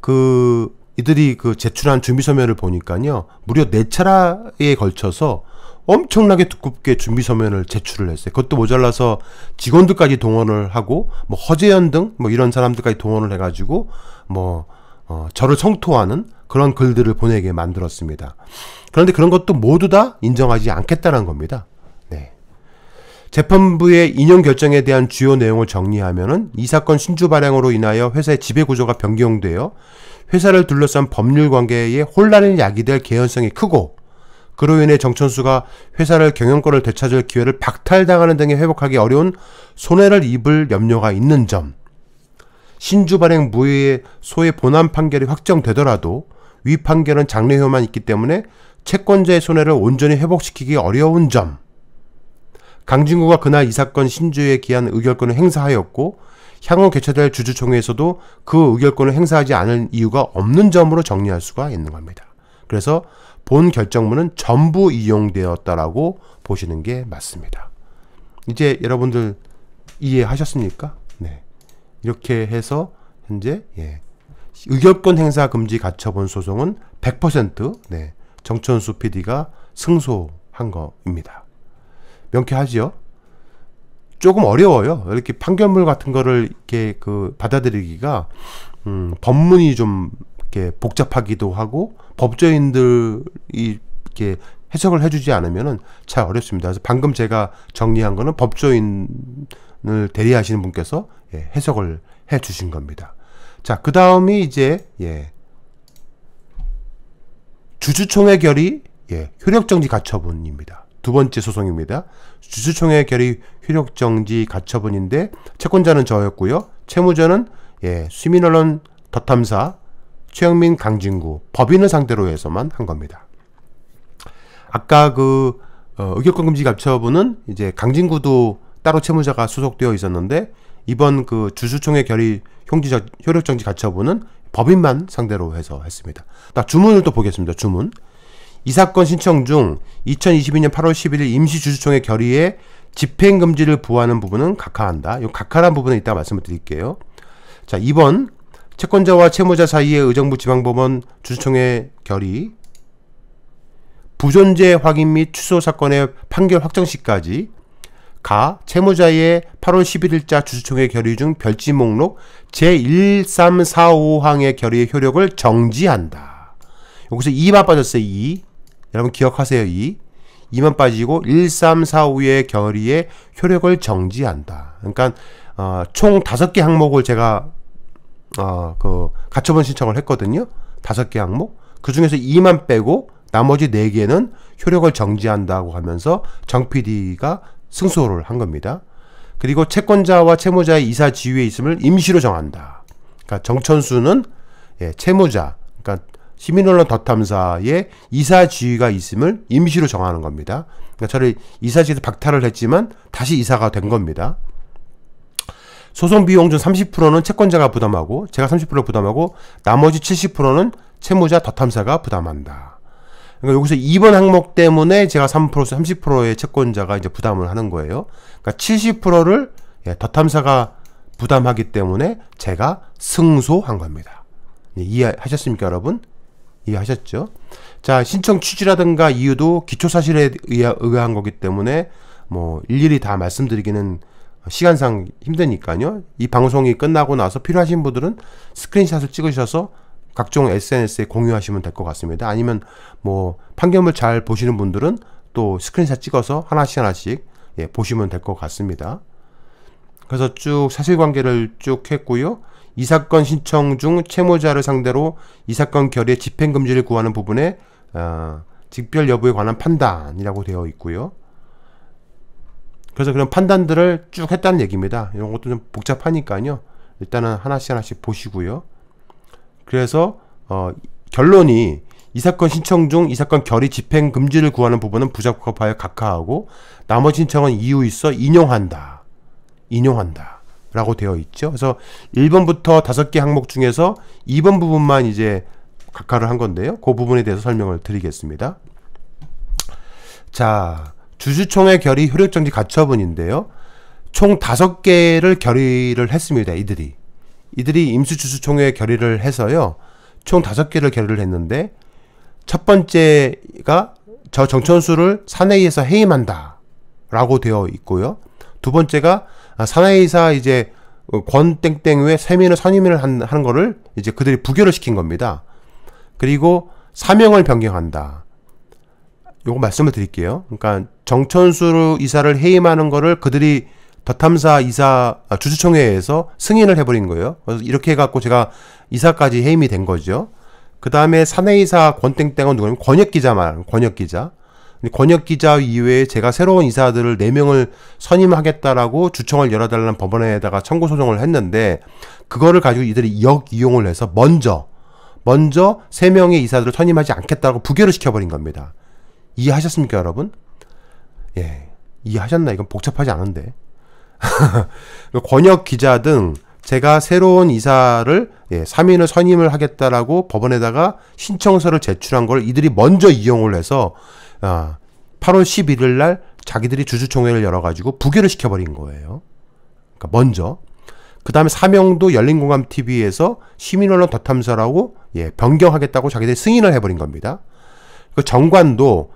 그 이들이 그 제출한 준비 서면을 보니까요 무려 네 차례에 걸쳐서 엄청나게 두껍게 준비 서면을 제출을 했어요. 그것도 모자라서 직원들까지 동원을 하고 뭐 허재현 등 뭐 이런 사람들까지 동원을 해가지고 뭐 어, 저를 성토하는 그런 글들을 보내게 만들었습니다. 그런데 그런 것도 모두 다 인정하지 않겠다는 겁니다. 네. 재판부의 인용 결정에 대한 주요 내용을 정리하면이 사건 신주 발행으로 인하여 회사의 지배 구조가 변경되어 회사를 둘러싼 법률 관계에 혼란을 야기될 개연성이 크고 그로 인해 정천수가 회사를 경영권을 되찾을 기회를 박탈당하는 등의 회복하기 어려운 손해를 입을 염려가 있는 점, 신주 발행 무효의 소의 본안 판결이 확정되더라도 위 판결은 장례효만 있기 때문에 채권자의 손해를 온전히 회복시키기 어려운 점. 강진구가 그날 이 사건 신주에 기한 의결권을 행사하였고 향후 개최될 주주총회에서도 그 의결권을 행사하지 않을 이유가 없는 점으로 정리할 수가 있는 겁니다. 그래서 본 결정문은 전부 이용되었다라고 보시는 게 맞습니다. 이제 여러분들 이해하셨습니까? 네. 이렇게 해서 현재 예, 의결권 행사 금지 가처분 소송은 100% 네, 정천수 PD가 승소한 거입니다. 명쾌하지요? 조금 어려워요. 이렇게 판결물 같은 거를 이렇게 그 받아들이기가 음, 법문이 좀 이렇게 복잡하기도 하고 법조인들이 이렇게 해석을 해주지 않으면잘 어렵습니다. 그래서 방금 제가 정리한 거는 법조인을 대리하시는 분께서 예, 해석을 해주신 겁니다. 자, 그 다음이 이제, 예. 주주총회 결의, 예. 효력정지 가처분입니다. 두 번째 소송입니다. 주주총회 결의 효력정지 가처분인데, 채권자는 저였고요. 채무자는, 예. 수민언론 더탐사 최영민 강진구, 법인을 상대로 해서만 한 겁니다. 아까 그, 어, 의결권 금지 가처분은 이제 강진구도 따로 채무자가 소속되어 있었는데 이번 그 주주총회 결의 형지적 효력정지 가처분은 법인만 상대로 해서 했습니다. 나 주문을 또 보겠습니다. 주문. 이 사건 신청 중 2022년 8월 11일 임시주주총회 결의에 집행금지를 부하는 부분은 각하한다. 이 각하란 부분은 이따 말씀을 드릴게요. 자, 2번. 채권자와 채무자 사이의 의정부 지방법원 주주총회 결의 부존재 확인 및 취소 사건의 판결 확정 시까지 가 채무자의 8월 11일자 주주총회 결의 중 별지 목록 제1345항의 결의의 효력을 정지한다. 여기서 2만 빠졌어요. 2. 여러분 기억하세요. 2. 2만 빠지고 1345의 결의의 효력을 정지한다. 그러니까 어, 총 5개 항목을 제가 어, 그 가처분 신청을 했거든요. 5개 항목. 그 중에서 2만 빼고 나머지 4개는 효력을 정지한다고 하면서 정 PD가 승소를 한 겁니다. 그리고 채권자와 채무자의 이사 지위에 있음을 임시로 정한다. 그러니까 정천수는 예, 채무자, 그러니까 시민언론 덧탐사의 이사 지위가 있음을 임시로 정하는 겁니다. 그러니까 저를 이사직에서 박탈을 했지만 다시 이사가 된 겁니다. 소송 비용 중 30%는 채권자가 부담하고 제가 30% 부담하고 나머지 70%는 채무자 덧탐사가 부담한다. 그러니까 여기서 2번 항목 때문에 제가 3% 30%의 채권자가 이제 부담을 하는 거예요. 그러니까 70%를 예, 더 탐사가 부담하기 때문에 제가 승소한 겁니다. 예, 이해하셨습니까, 여러분? 이해하셨죠? 자, 신청 취지라든가 이유도 기초 사실에 의한 거기 때문에 뭐 일일이 다 말씀드리기는 시간상 힘드니까요. 이 방송이 끝나고 나서 필요하신 분들은 스크린샷을 찍으셔서 각종 SNS에 공유하시면 될 것 같습니다. 아니면 뭐 판결문 잘 보시는 분들은 또 스크린샷 찍어서 하나씩 하나씩 예, 보시면 될 것 같습니다. 그래서 쭉 사실관계를 쭉 했고요. 이 사건 신청 중 채무자를 상대로 이 사건 결의 집행금지를 구하는 부분에 어, 직별 여부에 관한 판단이라고 되어 있고요. 그래서 그런 판단들을 쭉 했다는 얘기입니다. 이런 것도 좀 복잡하니까요. 일단은 하나씩 하나씩 보시고요. 그래서 어, 결론이 이 사건 신청 중 이 사건 결의 집행 금지를 구하는 부분은 부적합하여 각하하고 나머지 신청은 이유 있어 인용한다. 인용한다. 라고 되어 있죠. 그래서 1번부터 5개 항목 중에서 2번 부분만 이제 각하를 한 건데요. 그 부분에 대해서 설명을 드리겠습니다. 자, 주주총회 결의 효력정지 가처분인데요. 총 5개를 결의를 했습니다. 이들이. 이들이 임시주주총회 결의를 해서요. 총 다섯 개를 결의를 했는데 첫 번째가 저 정천수를 사내에서 해임한다 라고 되어 있고요. 두 번째가 아, 사내이사 이제 권땡땡 외 세민을 선임을 한, 하는 거를 이제 그들이 부결을 시킨 겁니다. 그리고 사명을 변경한다. 요거 말씀을 드릴게요. 그러니까 정천수 이사를 해임하는 거를 그들이 더탐사 이사 아, 주주총회에서 승인을 해버린 거예요. 그래서 이렇게 해갖고 제가 이사까지 해임이 된 거죠. 그 다음에 사내이사 권땡땡은 누구냐면 권역기자 말, 권역기자. 권역기자 이외에 제가 새로운 이사들을 4명을 선임하겠다라고 주청을 열어달라는 법원에다가 청구소송을 했는데, 그거를 가지고 이들이 역이용을 해서 먼저, 먼저 3명의 이사들을 선임하지 않겠다고 부결을 시켜버린 겁니다. 이해하셨습니까, 여러분? 예. 이해하셨나? 이건 복잡하지 않은데. 권혁 기자 등 제가 새로운 이사를 예, 3인을 선임을 하겠다라고 법원에다가 신청서를 제출한 걸 이들이 먼저 이용을 해서 아, 8월 11일 날 자기들이 주주총회를 열어가지고 부결을 시켜버린 거예요. 그러니까 먼저 그 다음에 사명도 열린공감TV에서 시민언론 더 탐사라고 예, 변경하겠다고 자기들이 승인을 해버린 겁니다. 그 정관도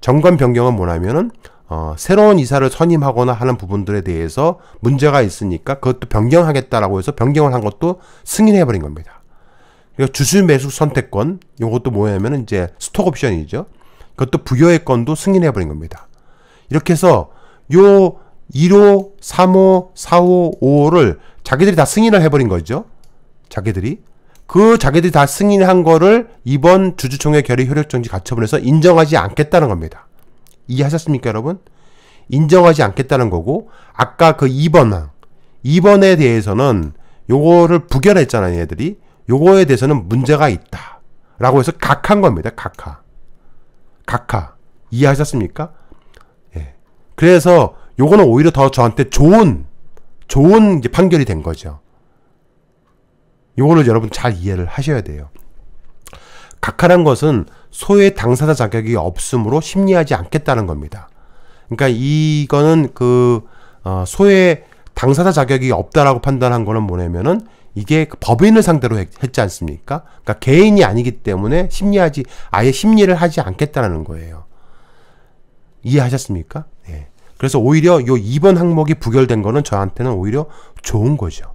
정관 변경은 뭐냐면은 어, 새로운 이사를 선임하거나 하는 부분들에 대해서 문제가 있으니까 그것도 변경하겠다라고 해서 변경을 한 것도 승인해버린 겁니다. 그러니 주주 매수 선택권 이것도 뭐냐면 이제 스톡 옵션이죠. 그것도 부여의 건도 승인해버린 겁니다. 이렇게 해서 요 1호, 3호, 4호, 5호를 자기들이 다 승인을 해버린 거죠. 자기들이 그 자기들이 다 승인한 거를 이번 주주총회 결의 효력정지 가처분에서 인정하지 않겠다는 겁니다. 이해하셨습니까, 여러분? 인정하지 않겠다는 거고 아까 그 2번 항 2번에 대해서는 요거를 부결했잖아요, 얘들이. 요거에 대해서는 문제가 있다. 라고 해서 각한 겁니다. 각하. 각하. 이해하셨습니까? 예. 그래서 요거는 오히려 더 저한테 좋은 좋은 판결이 된 거죠. 요거를 여러분 잘 이해를 하셔야 돼요. 각하란 것은 소외 당사자 자격이 없으므로 심리하지 않겠다는 겁니다. 그러니까 이거는 그 어, 소외 당사자 자격이 없다라고 판단한 거는 뭐냐면은 이게 그 법인을 상대로 했, 지 않습니까? 그러니까 개인이 아니기 때문에 심리하지 아예 심리를 하지 않겠다는 거예요. 이해하셨습니까? 예. 그래서 오히려 요 2번 항목이 부결된 거는 저한테는 오히려 좋은 거죠.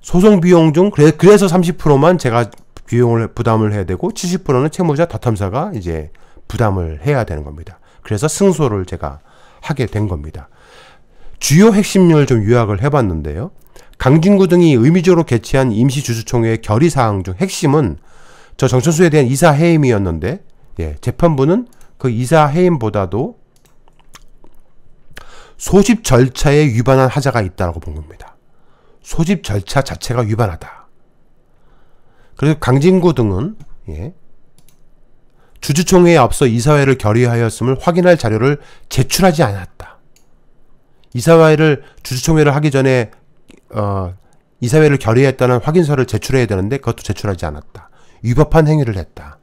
소송 비용 중 그래, 그래서 30%만 제가 비용을 부담을 해야 되고 70%는 채무자 다탐사가 이제 부담을 해야 되는 겁니다. 그래서 승소를 제가 하게 된 겁니다. 주요 핵심을 좀 요약을 해봤는데요. 강진구 등이 의미적으로 개최한 임시주주총회 결의사항 중 핵심은 저 정천수에 대한 이사 해임이었는데 예, 재판부는 그 이사 해임보다도 소집 절차에 위반한 하자가 있다고 본 겁니다. 소집 절차 자체가 위반하다. 그래서 강진구 등은 예, 주주총회에 앞서 이사회를 결의하였음을 확인할 자료를 제출하지 않았다. 이사회를 주주총회를 하기 전에 어, 이사회를 결의했다는 확인서를 제출해야 되는데 그것도 제출하지 않았다. 위법한 행위를 했다.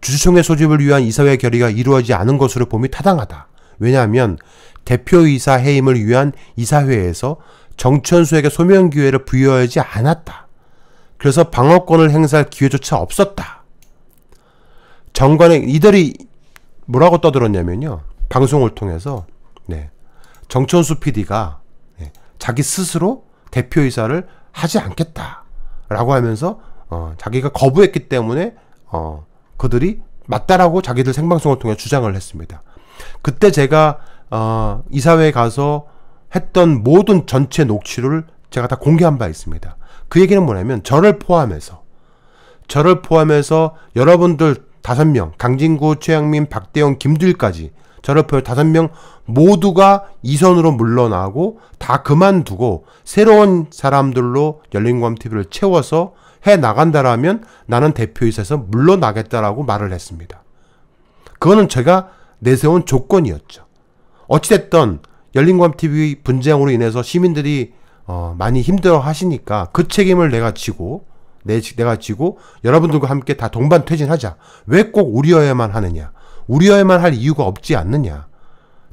주주총회 소집을 위한 이사회 결의가 이루어지지 않은 것으로 봄이 타당하다. 왜냐하면 대표이사 해임을 위한 이사회에서 정천수에게 소명 기회를 부여하지 않았다. 그래서 방어권을 행사할 기회조차 없었다. 정관의 이들이 뭐라고 떠들었냐면요. 방송을 통해서 네. 정천수 PD가 네. 자기 스스로 대표이사를 하지 않겠다라고 하면서 어, 자기가 거부했기 때문에 어, 그들이 맞다라고 자기들 생방송을 통해 주장을 했습니다. 그때 제가 어, 이사회에 가서 했던 모든 전체 녹취를 제가 다 공개한 바 있습니다. 그 얘기는 뭐냐면 저를 포함해서 저를 포함해서 여러분들 다섯 명 강진구, 최양민, 박대영, 김두일까지 저를 포함해 다섯 명 모두가 이선으로 물러나고 다 그만두고 새로운 사람들로 열린คว t v 를 채워서 해 나간다라면 나는 대표이사에서 물러나겠다라고 말을 했습니다. 그거는 제가 내세운 조건이었죠. 어찌됐던 열린광 TV 분쟁으로 인해서 시민들이 어, 많이 힘들어 하시니까 그 책임을 내가 지고 내, 내가 지고 여러분들과 함께 다 동반 퇴진하자. 왜 꼭 우리여야만 하느냐? 우리여야만 할 이유가 없지 않느냐?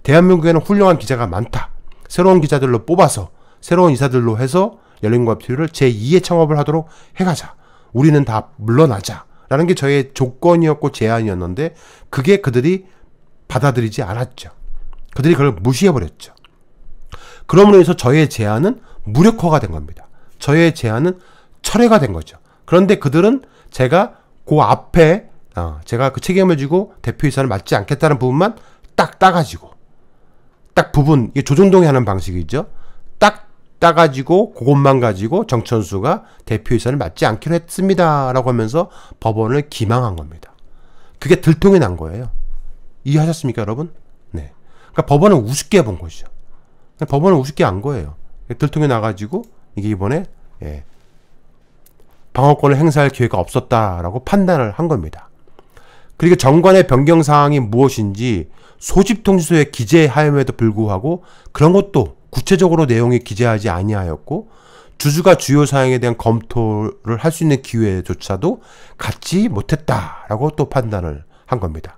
대한민국에는 훌륭한 기자가 많다. 새로운 기자들로 뽑아서 새로운 이사들로 해서 열린과 필요를 제2의 창업을 하도록 해가자. 우리는 다 물러나자. 라는 게 저의 조건이었고 제안이었는데 그게 그들이 받아들이지 않았죠. 그들이 그걸 무시해버렸죠. 그러므로 해서 저의 제안은 무력화가 된 겁니다. 저의 제안은 철회가 된 거죠. 그런데 그들은 제가 그 앞에 어, 제가 그 책임을 지고 대표이사를 맡지 않겠다는 부분만 딱 따가지고 딱 부분 이게 조정동이 하는 방식이죠. 딱 따가지고 그것만 가지고 정천수가 대표이사를 맡지 않기로 했습니다라고 하면서 법원을 기망한 겁니다. 그게 들통이 난 거예요. 이해하셨습니까, 여러분? 네. 그러니까 법원은 우습게 본 거죠. 그러니까 법원은 우습게 안 거예요. 들통이 나가지고 이게 이번에 예, 방어권을 행사할 기회가 없었다라고 판단을 한 겁니다. 그리고 정관의 변경 사항이 무엇인지 소집 통지서에 기재하임에도 불구하고 그런 것도 구체적으로 내용이 기재하지 아니하였고 주주가 주요 사항에 대한 검토를 할 수 있는 기회조차도 갖지 못했다라고 또 판단을 한 겁니다.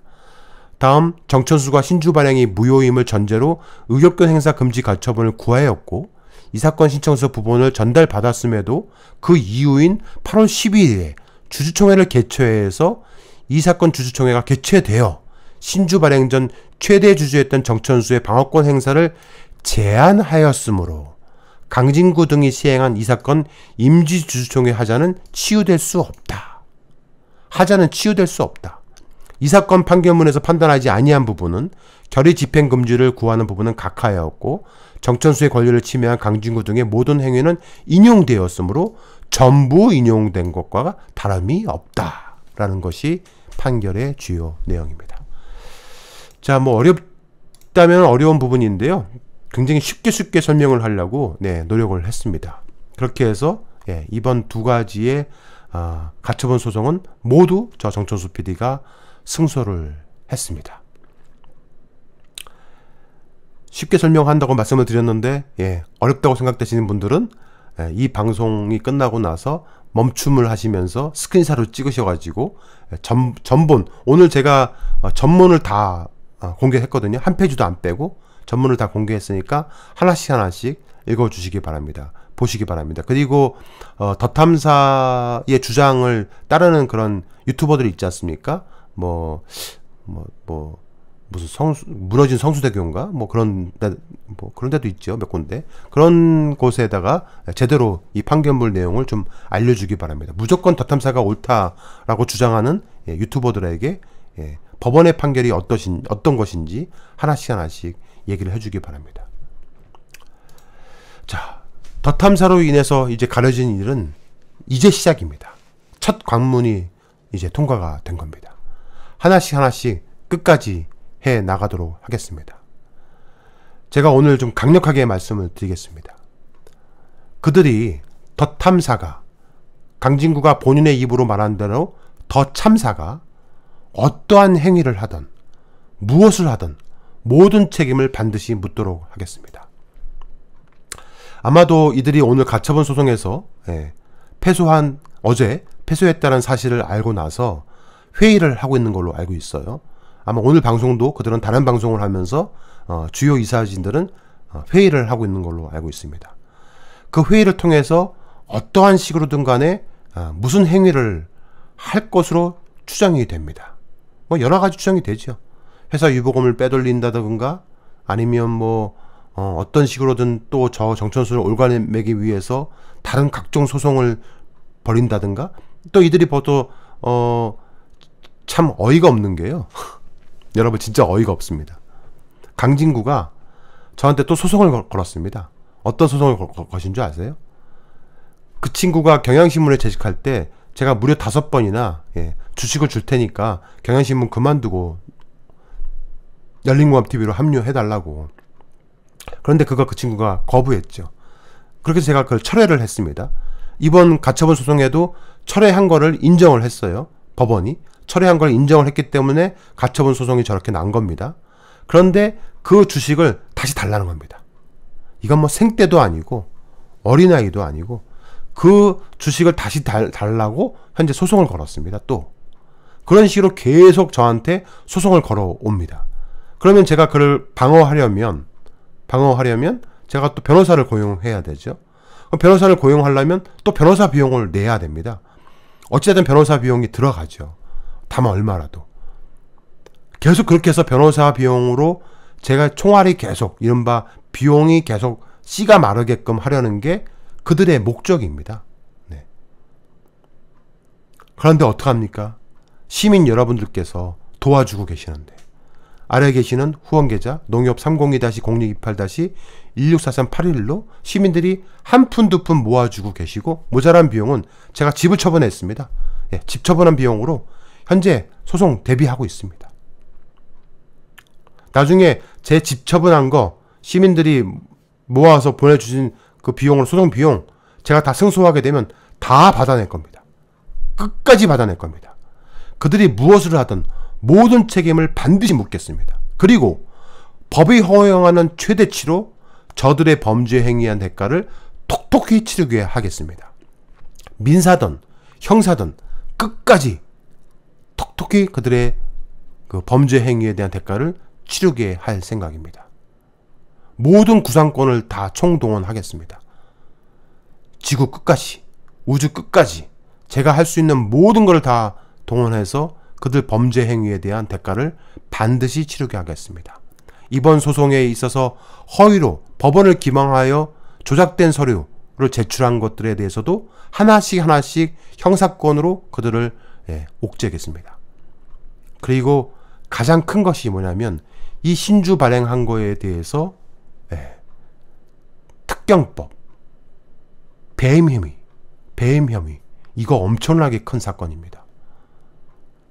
다음 정천수가 신주 발행이 무효임을 전제로 의결권 행사 금지 가처분을 구하였고 이 사건 신청서 부분을 전달받았음에도 그 이후인 8월 12일에 주주총회를 개최해서 이 사건 주주총회가 개최되어 신주 발행 전 최대 주주였던 정천수의 방어권 행사를 제한하였으므로 강진구 등이 시행한 이 사건 임지주주총회 하자는 치유될 수 없다. 하자는 치유될 수 없다. 이 사건 판결문에서 판단하지 아니한 부분은 결의 집행 금지를 구하는 부분은 각하였고 정천수의 권리를 침해한 강진구 등의 모든 행위는 인용되었으므로 전부 인용된 것과 다름이 없다라는 것이 판결의 주요 내용입니다. 자, 뭐 어렵다면 어려운 부분인데요. 굉장히 쉽게 쉽게 설명을 하려고 네, 노력을 했습니다. 그렇게 해서 예, 이번 두 가지의 아, 가처분 소송은 모두 저 정천수 PD가 승소를 했습니다. 쉽게 설명한다고 말씀을 드렸는데 예, 어렵다고 생각되시는 분들은 예, 이 방송이 끝나고 나서 멈춤을 하시면서 스크린샷을 찍으셔가지고 예, 전, 전본 오늘 제가 어, 전문을 다 어, 공개했거든요 한 페이지도 안 빼고 전문을 다 공개했으니까 하나씩 하나씩 읽어주시기 바랍니다 보시기 바랍니다 그리고 어, 덧탐사의 주장을 따르는 그런 유튜버들이 있지 않습니까 뭐 뭐, 뭐 무슨 성 무너진 성수대교인가 뭐 그런 데, 뭐 그런 데도 있죠 몇 군데 그런 곳에다가 제대로 이 판결문 내용을 좀 알려주기 바랍니다 무조건 더 탐사가 옳다라고 주장하는 예, 유튜버들에게 예, 법원의 판결이 어떠신 어떤 것인지 하나씩 하나씩 얘기를 해주기 바랍니다 자 더 탐사로 인해서 이제 가려진 일은 이제 시작입니다 첫 관문이 이제 통과가 된 겁니다 하나씩 하나씩 끝까지 해 나가도록 하겠습니다. 제가 오늘 좀 강력하게 말씀을 드리겠습니다. 그들이 더 탐사가 강진구가 본인의 입으로 말한 대로 더 참사가 어떠한 행위를 하든 무엇을 하든 모든 책임을 반드시 묻도록 하겠습니다. 아마도 이들이 오늘 가처분 소송에서 예, 패소한 어제 패소했다는 사실을 알고 나서 회의를 하고 있는 걸로 알고 있어요. 아마 오늘 방송도 그들은 다른 방송을 하면서 어, 주요 이사진들은 어, 회의를 하고 있는 걸로 알고 있습니다. 그 회의를 통해서 어떠한 식으로든 간에 어, 무슨 행위를 할 것으로 추정이 됩니다. 뭐 여러 가지 추정이 되죠. 회사 유보금을 빼돌린다든가 아니면 뭐 어, 어떤 식으로든 또 저 정천수를 올가매기 위해서 다른 각종 소송을 벌인다든가 또 이들이 보통 어, 참 어이가 없는 게요. 여러분 진짜 어이가 없습니다. 강진구가 저한테 또 소송을 걸었습니다. 어떤 소송을 걸, 것인 줄 아세요? 그 친구가 경향신문에 재직할 때 제가 무려 다섯 번이나 예, 주식을 줄 테니까 경향신문 그만두고 열린공감TV로 합류해달라고 그런데 그걸 그 친구가 거부했죠. 그렇게 제가 그걸 철회를 했습니다. 이번 가처분 소송에도 철회한 거를 인정을 했어요. 법원이. 철회한 걸 인정을 했기 때문에 가처분 소송이 저렇게 난 겁니다. 그런데 그 주식을 다시 달라는 겁니다. 이건 뭐 생때도 아니고 어린아이도 아니고 그 주식을 다시 달, 달라고 현재 소송을 걸었습니다. 또 그런 식으로 계속 저한테 소송을 걸어옵니다. 그러면 제가 그를 방어하려면 방어하려면 제가 또 변호사를 고용해야 되죠. 변호사를 고용하려면 또 변호사 비용을 내야 됩니다. 어찌됐든 변호사 비용이 들어가죠. 다만 얼마라도. 계속 그렇게 해서 변호사 비용으로 제가 총알이 계속 이른바 비용이 계속 씨가 마르게끔 하려는 게 그들의 목적입니다. 네. 그런데 어떡합니까? 시민 여러분들께서 도와주고 계시는데 아래 계시는 후원계좌 농협 3 0 2 0 2 8 1 6 4 3 8 1로 시민들이 한 푼 두 푼 모아주고 계시고 모자란 비용은 제가 집을 처분했습니다. 예, 집 처분한 비용으로 현재 소송 대비하고 있습니다. 나중에 제집 처분한 거 시민들이 모아서 보내주신 그 비용을 소송 비용 제가 다 승소하게 되면 다 받아낼 겁니다. 끝까지 받아낼 겁니다. 그들이 무엇을 하든 모든 책임을 반드시 묻겠습니다. 그리고 법이 허용하는 최대치로 저들의 범죄 행위한 대가를 톡톡히 치르게 하겠습니다. 민사든 형사든 끝까지 톡톡히 그들의 그 범죄 행위에 대한 대가를 치르게 할 생각입니다. 모든 구상권을 다 총동원하겠습니다. 지구 끝까지, 우주 끝까지 제가 할 수 있는 모든 걸 다 동원해서 그들 범죄 행위에 대한 대가를 반드시 치르게 하겠습니다. 이번 소송에 있어서 허위로 법원을 기망하여 조작된 서류를 제출한 것들에 대해서도 하나씩 하나씩 형사권으로 그들을 예, 옥죄겠습니다. 그리고 가장 큰 것이 뭐냐면 이 신주 발행한 거에 대해서 예, 특경법 배임 혐의 배임 혐의 이거 엄청나게 큰 사건입니다.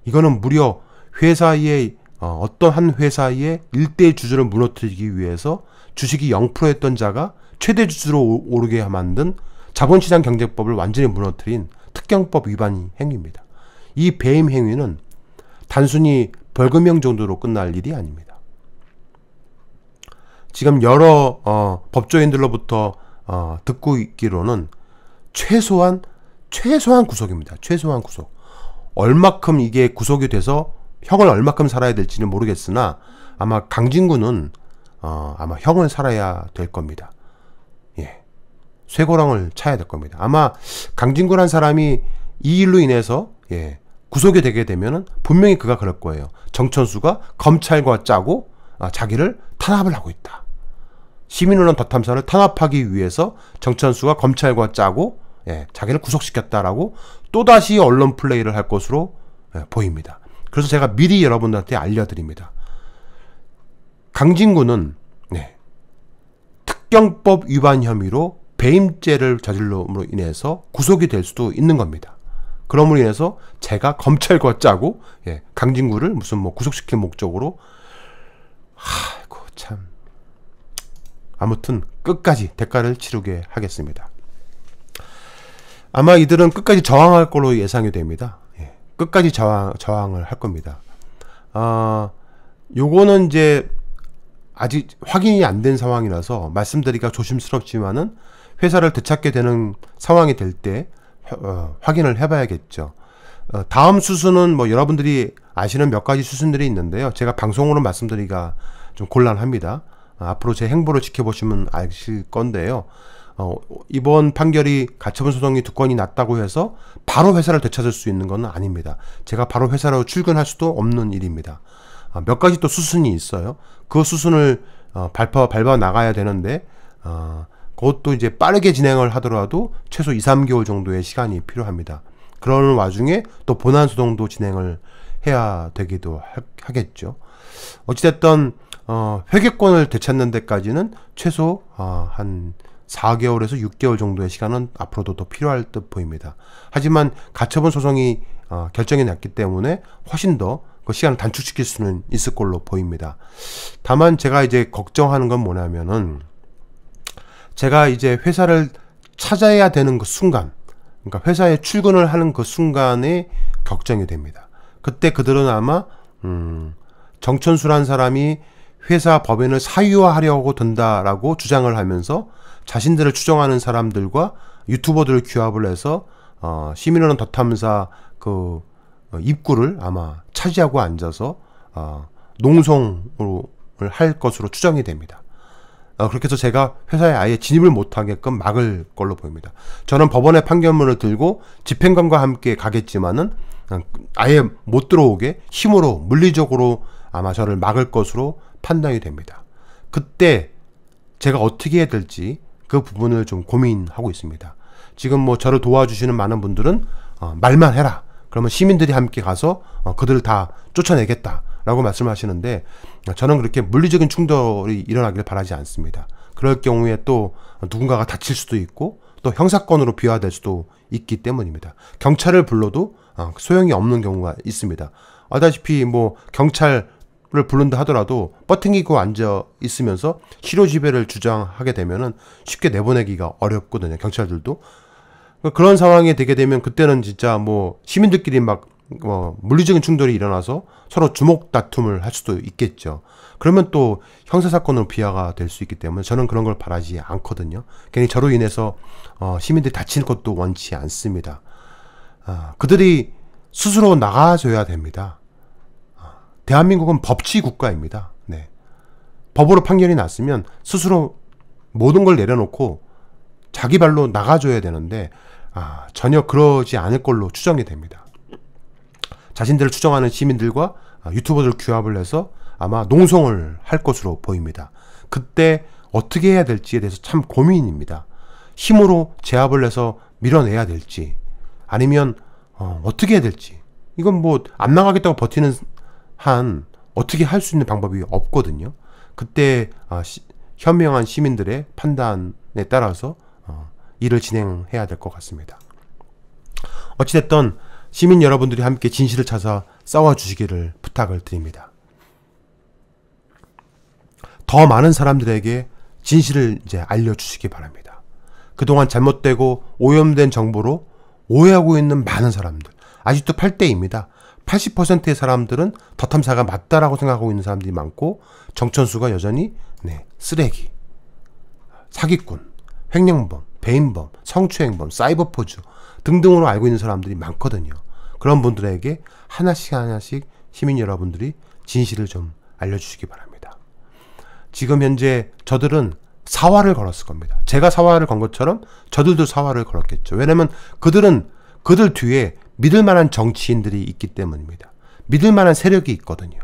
이거는 무려 회사의 어, 어떠한 회사의 일대 주주를 무너뜨리기 위해서 주식이 0%였던 자가 최대 주주로 오르게 만든 자본시장 경제법을 완전히 무너뜨린 특경법 위반 행위입니다. 이 배임 행위는 단순히 벌금형 정도로 끝날 일이 아닙니다. 지금 여러 어, 법조인들로부터 어, 듣고 있기로는 최소한 최소한 구속입니다. 최소한 구속. 얼마큼 이게 구속이 돼서 형을 얼마큼 살아야 될지는 모르겠으나 아마 강진구는 어, 아마 형을 살아야 될 겁니다. 예. 쇠고랑을 차야 될 겁니다. 아마 강진구란 사람이 이 일로 인해서 예. 구속이 되게 되면 분명히 그가 그럴 거예요. 정천수가 검찰과 짜고 아, 자기를 탄압을 하고 있다. 시민운동 덧탐사를 탄압하기 위해서 정천수가 검찰과 짜고 예, 자기를 구속시켰다라고 또다시 언론 플레이를 할 것으로 예, 보입니다. 그래서 제가 미리 여러분들한테 알려드립니다. 강진구는 예, 특경법 위반 혐의로 배임죄를 저질러으로 인해서 구속이 될 수도 있는 겁니다. 그럼으로 인해서 제가 검찰과 짜고 예, 강진구를 무슨 뭐 구속시킬 목적으로 아이고 참 아무튼 끝까지 대가를 치르게 하겠습니다. 아마 이들은 끝까지 저항할 걸로 예상이 됩니다. 예, 끝까지 저항, 저항을 할 겁니다. 아, 요거는 이제 아직 확인이 안 된 상황이라서 말씀드리기가 조심스럽지만은 회사를 되찾게 되는 상황이 될때 어, 확인을 해봐야겠죠. 어, 다음 수순은 뭐 여러분들이 아시는 몇 가지 수순들이 있는데요. 제가 방송으로 말씀드리기가 좀 곤란합니다. 아, 앞으로 제 행보를 지켜보시면 아실 건데요. 어, 이번 판결이 가처분 소송이 두 건이 났다고 해서 바로 회사를 되찾을 수 있는 건 아닙니다. 제가 바로 회사로 출근할 수도 없는 일입니다. 아, 몇 가지 또 수순이 있어요. 그 수순을 어, 밟아, 밟아 나가야 되는데 어, 그것도 이제 빠르게 진행을 하더라도 최소 2, 3개월 정도의 시간이 필요합니다. 그런 와중에 또 본안 소송도 진행을 해야 되기도 하, 겠죠 어찌됐든 어, 회계권을 되찾는 데까지는 최소 어, 한 4개월에서 6개월 정도의 시간은 앞으로도 더 필요할 듯 보입니다. 하지만 가처분 소송이 어, 결정이 났기 때문에 훨씬 더 그 시간을 단축시킬 수는 있을 걸로 보입니다. 다만 제가 이제 걱정하는 건 뭐냐면은 제가 이제 회사를 찾아야 되는 그 순간, 그러니까 회사에 출근을 하는 그 순간에 걱정이 됩니다. 그때 그들은 아마 음, 정천수란 사람이 회사 법인을 사유화하려고 든다라고 주장을 하면서 자신들을 추종하는 사람들과 유튜버들을 규합을 해서 어, 시민원론 덧탐사 그 어, 입구를 아마 차지하고 앉아서 어, 농성로할 것으로 추정이 됩니다. 어, 그렇게 해서 제가 회사에 아예 진입을 못하게끔 막을 걸로 보입니다. 저는 법원의 판결문을 들고 집행관과 함께 가겠지만은 어, 아예 못 들어오게 힘으로 물리적으로 아마 저를 막을 것으로 판단이 됩니다. 그때 제가 어떻게 해야 될지 그 부분을 좀 고민하고 있습니다. 지금 뭐 저를 도와주시는 많은 분들은 어 말만 해라. 그러면 시민들이 함께 가서 어 그들을 다 쫓아내겠다. 라고 말씀하시는데 저는 그렇게 물리적인 충돌이 일어나기를 바라지 않습니다. 그럴 경우에 또 누군가가 다칠 수도 있고 또형사권으로 비화될 수도 있기 때문입니다. 경찰을 불러도 어, 소용이 없는 경우가 있습니다. 아다시피 뭐 경찰 을 부른다 하더라도 버팅이고 앉아 있으면서 실효 지배를 주장하게 되면은 쉽게 내보내기가 어렵거든요 경찰들도 그러니까 그런 상황이 되게 되면 그때는 진짜 뭐 시민들끼리 막뭐 물리적인 충돌이 일어나서 서로 주목 다툼을 할 수도 있겠죠. 그러면 또 형사 사건으로 비하가 될 수 있기 때문에 저는 그런 걸 바라지 않거든요. 괜히 저로 인해서 어, 시민들이 다치 것도 원치 않습니다. 아, 그들이 스스로 나가줘야 됩니다. 아, 대한민국은 법치 국가입니다. 네. 법으로 판결이 났으면 스스로 모든 걸 내려놓고 자기 발로 나가줘야 되는데 아, 전혀 그러지 않을 걸로 추정이 됩니다. 자신들을 추정하는 시민들과 유튜버들 규합을 해서 아마 농성을 할 것으로 보입니다. 그때 어떻게 해야 될지에 대해서 참 고민입니다. 힘으로 제압을 해서 밀어내야 될지 아니면 어, 떻게 해야 될지 이건 뭐 안 나가겠다고 버티는 한 어떻게 할 수 있는 방법이 없거든요. 그때 아, 시, 현명한 시민들의 판단에 따라서 어, 일을 진행해야 될 것 같습니다. 어찌됐던 시민 여러분들이 함께 진실을 찾아 싸워주시기를 부탁을 드립니다. 더 많은 사람들에게 진실을 이제 알려주시기 바랍니다. 그동안 잘못되고 오염된 정보로 오해하고 있는 많은 사람들, 아직도 8대입니다. 80%의 사람들은 더탐사가 맞다라고 생각하고 있는 사람들이 많고 정천수가 여전히 네, 쓰레기, 사기꾼, 횡령범, 배임범, 성추행범, 사이버포즈, 등등으로 알고 있는 사람들이 많거든요. 그런 분들에게 하나씩 하나씩 시민 여러분들이 진실을 좀 알려주시기 바랍니다. 지금 현재 저들은 사활을 걸었을 겁니다. 제가 사활을 건 것처럼 저들도 사활을 걸었겠죠. 왜냐면 그들은 그들 뒤에 믿을 만한 정치인들이 있기 때문입니다. 믿을 만한 세력이 있거든요.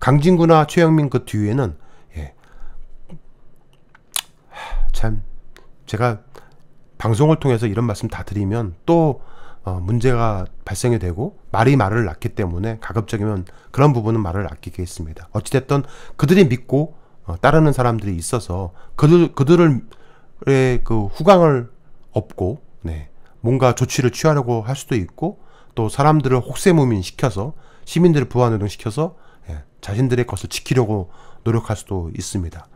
강진구나 최영민 그 뒤에는 예. 참 제가 방송을 통해서 이런 말씀 다 드리면 또 어, 문제가 발생이 되고 말이 말을 낳기 때문에 가급적이면 그런 부분은 말을 아끼겠습니다. 어찌됐든 그들이 믿고 어, 따르는 사람들이 있어서 그들 그들의 그 후광을 업고 네, 뭔가 조치를 취하려고 할 수도 있고 또 사람들을 혹세무민 시켜서 시민들을 부하노동 시켜서 예, 자신들의 것을 지키려고 노력할 수도 있습니다.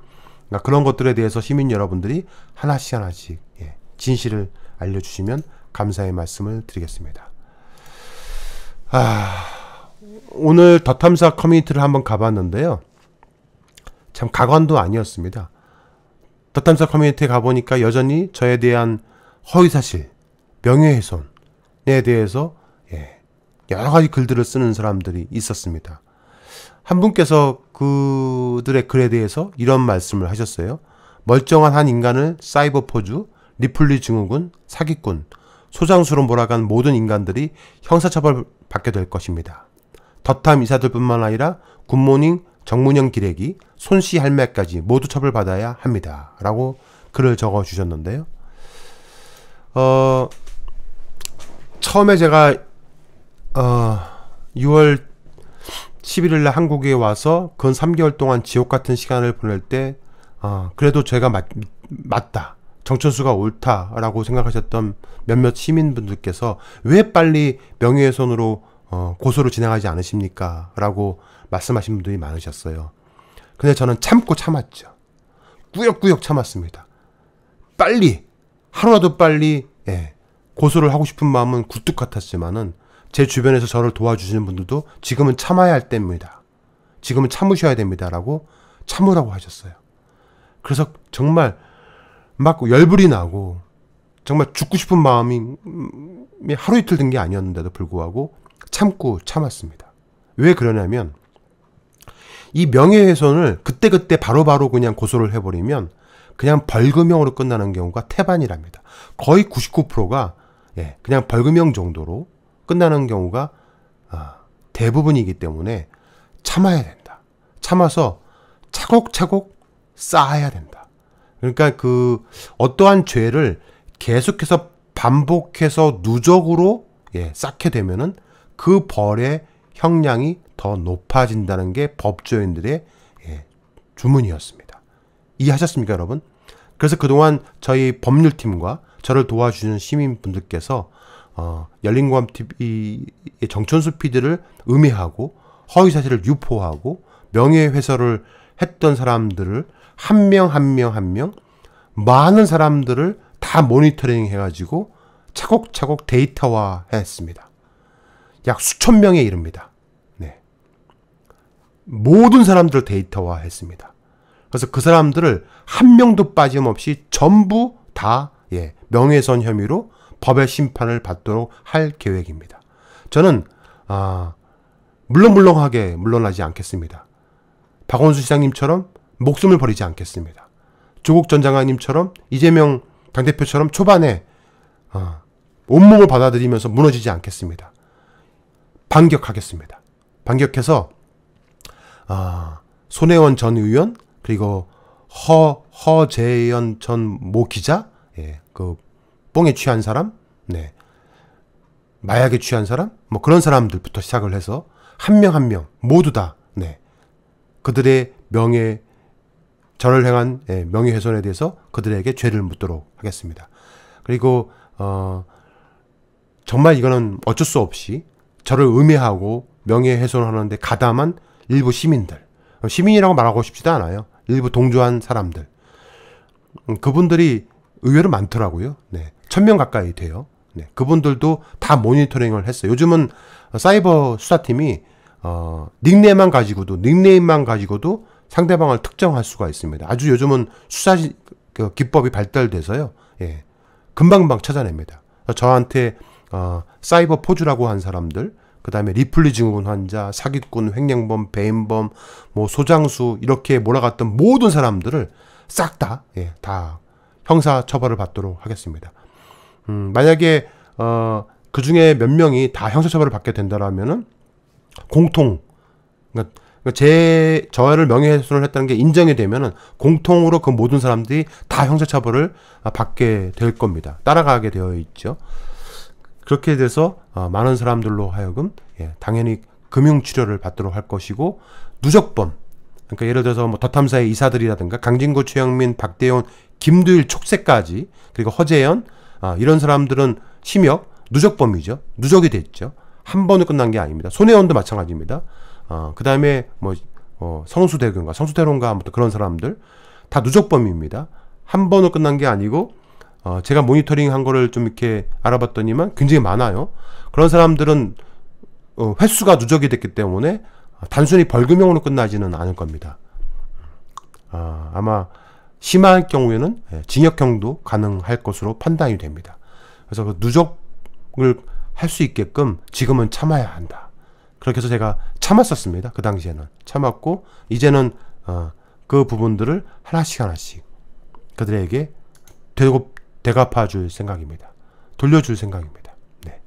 그러니까 그런 것들에 대해서 시민 여러분들이 하나씩 하나씩 예, 진실을 알려주시면 감사의 말씀을 드리겠습니다. 아, 오늘 더 탐사 커뮤니티를 한번 가봤는데요. 참 가관도 아니었습니다. 더 탐사 커뮤니티에 가보니까 여전히 저에 대한 허위사실, 명예훼손에 대해서 예, 여러 가지 글들을 쓰는 사람들이 있었습니다. 한 분께서 그들의 글에 대해서 이런 말씀을 하셨어요. 멀쩡한 한 인간을 사이버포주, 리플리 증후군, 사기꾼, 소장수로 몰아간 모든 인간들이 형사처벌 받게 될 것입니다. 덧탐 이사들뿐만 아니라 굿모닝, 정문영 기레기, 손씨 할매까지 모두 처벌받아야 합니다. 라고 글을 적어 주셨는데요. 어, 처음에 제가, 어, 6월 11일날 한국에 와서 근 3개월 동안 지옥 같은 시간을 보낼 때, 어, 그래도 제가 맞, 맞다. 정천수가 옳다라고 생각하셨던 몇몇 시민분들께서 왜 빨리 명예훼손으로 어, 고소를 진행하지 않으십니까? 라고 말씀하신 분들이 많으셨어요. 근데 저는 참고 참았죠. 꾸역꾸역 참았습니다. 빨리, 하루라도 빨리, 예, 고소를 하고 싶은 마음은 굴뚝 같았지만은 제 주변에서 저를 도와주시는 분들도 지금은 참아야 할 때입니다. 지금은 참으셔야 됩니다라고 참으라고 하셨어요. 그래서 정말 막 열불이 나고 정말 죽고 싶은 마음이 음, 하루 이틀 든 게 아니었는데도 불구하고 참고 참았습니다. 왜 그러냐면 이 명예훼손을 그때그때 바로바로 그냥 고소를 해버리면 그냥 벌금형으로 끝나는 경우가 태반이랍니다. 거의 99%가 예, 그냥 벌금형 정도로 끝나는 경우가 아, 대부분이기 때문에 참아야 된다. 참아서 차곡차곡 쌓아야 된다. 그러니까 그 어떠한 죄를 계속해서 반복해서 누적으로 예, 쌓게 되면은 그 벌의 형량이 더 높아진다는 게 법조인들의 예, 주문이었습니다. 이해하셨습니까, 여러분? 그래서 그동안 저희 법률팀과 저를 도와주는 시민분들께서 어, 열린고함 TV의 정천수 PD를 음해하고 허위사실을 유포하고 명예훼손을 했던 사람들을 한명한명한명 많은 사람들을 다 모니터링 해가지고 차곡차곡 데이터화 했습니다. 약 수천 명에 이릅니다. 네. 모든 사람들을 데이터화 했습니다. 그래서 그 사람들을 한 명도 빠짐없이 전부 다 예, 명예훼손 혐의로 법의 심판을 받도록 할 계획입니다. 저는 아, 물렁물렁하게 물러나지 않겠습니다. 박원순 시장님처럼 목숨을 버리지 않겠습니다. 조국 전 장관님처럼 이재명 당대표처럼 초반에 어, 온몸을 받아들이면서 무너지지 않겠습니다. 반격하겠습니다. 반격해서 어, 손혜원 전 의원 그리고 허 허재현 전 모 기자 예, 그 뽕에 취한 사람 네 마약에 취한 사람 뭐 그런 사람들부터 시작을 해서 한 명 한 명 모두 다네 그들의 명예 저를 행한 예, 명예훼손에 대해서 그들에게 죄를 묻도록 하겠습니다. 그리고 어, 정말 이거는 어쩔 수 없이 저를 음해하고 명예훼손하는데 가담한 일부 시민들, 시민이라고 말하고 싶지도 않아요. 일부 동조한 사람들, 음, 그분들이 의외로 많더라고요. 네, 천명 가까이 돼요. 네, 그분들도 다 모니터링을 했어요. 요즘은 사이버 수사팀이 어, 닉네임만 가지고도 닉네임만 가지고도 상대방을 특정할 수가 있습니다. 아주 요즘은 수사 그 기법이 발달돼서요. 예. 금방금방 찾아냅니다. 저한테 어, 사이버 포주라고 한 사람들, 그 다음에 리플리 증후군 환자, 사기꾼, 횡령범, 배임범, 뭐 소장수 이렇게 몰아갔던 모든 사람들을 싹다 예, 다 형사 처벌을 받도록 하겠습니다. 음, 만약에 어, 그 중에 몇 명이 다 형사 처벌을 받게 된다라면은 공통 그러니까 그러니까 제 저를 명예훼손을 했다는 게 인정이 되면은 공통으로 그 모든 사람들이 다 형사처벌을 받게 될 겁니다. 따라가게 되어 있죠. 그렇게 돼서 어, 많은 사람들로 하여금 예, 당연히 금융 치료를 받도록 할 것이고 누적범 그러니까 예를 들어서 뭐 더탐사의 이사들이라든가 강진구 최영민 박대원 김두일 촉세까지 그리고 허재현 아, 이런 사람들은 심역 누적범이죠. 누적이 됐죠. 한 번에 끝난 게 아닙니다. 손혜원도 마찬가지입니다. 어, 그 다음에 뭐 어, 성수대교인가 성수대론가 아무튼 그런 사람들 다 누적범위입니다. 한 번으로 끝난 게 아니고 어, 제가 모니터링 한 거를 좀 이렇게 알아봤더니만 굉장히 많아요. 그런 사람들은 어, 횟수가 누적이 됐기 때문에 단순히 벌금형으로 끝나지는 않을 겁니다. 어, 아마 심한 경우에는 예, 징역형도 가능할 것으로 판단이 됩니다. 그래서 그 누적을 할 수 있게끔 지금은 참아야 한다. 그렇게 해서 제가 참았었습니다. 그 당시에는 참았고 이제는 어, 그 부분들을 하나씩 하나씩 그들에게 대곱 대갚아줄 생각입니다. 돌려줄 생각입니다. 네.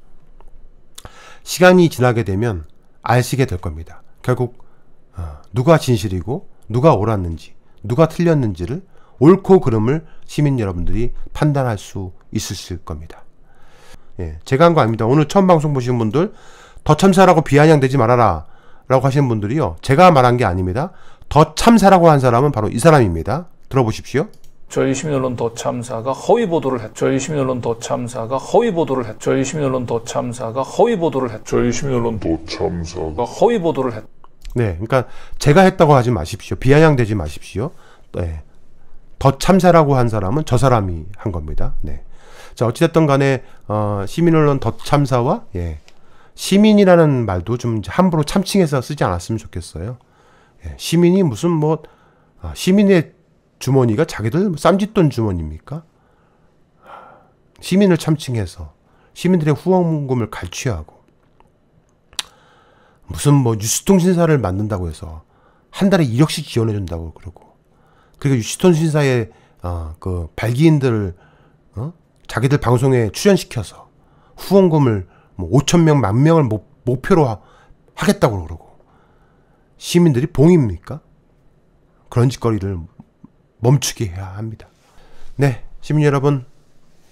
시간이 지나게 되면 아시게 될 겁니다. 결국 어, 누가 진실이고 누가 옳았는지 누가 틀렸는지를 옳고 그름을 시민 여러분들이 판단할 수 있으실 겁니다. 예, 제가 한 거 아닙니다. 오늘 처음 방송 보신 분들 더 참사라고 비아냥되지 말아라. 라고 하시는 분들이요. 제가 말한 게 아닙니다. 더 참사라고 한 사람은 바로 이 사람입니다. 들어보십시오. 저희 시민언론 더 참사가 허위 보도를 했. 저희 시민언론 더 참사가 허위 보도를 했. 저희 시민언론 더 참사가 허위 보도를 했. 저희 시민언론 더 참사가 허위 보도를 했. 네, 그러니까 제가 했다고 하지 마십시오. 비아냥되지 마십시오. 네. 더 참사라고 한 사람은 저 사람이 한 겁니다. 네. 자, 어찌됐든 간에, 어, 시민언론 더 참사와, 예, 시민이라는 말도 좀 함부로 참칭해서 쓰지 않았으면 좋겠어요. 예, 시민이 무슨 뭐 아, 시민의 주머니가 자기들 뭐 쌈짓돈 주머니입니까? 시민을 참칭해서 시민들의 후원금을 갈취하고 무슨 뭐 뉴스통신사를 만든다고 해서 한 달에 1억씩 지원해준다고 그러고 그리고 뉴스통신사의 어, 아, 그 발기인들을 어? 자기들 방송에 출연시켜서 후원금을 뭐 5천 명, 만 명을 목, 목표로 하, 하겠다고 그러고 시민들이 봉입니까? 그런 짓거리를 멈추게 해야 합니다. 네, 시민 여러분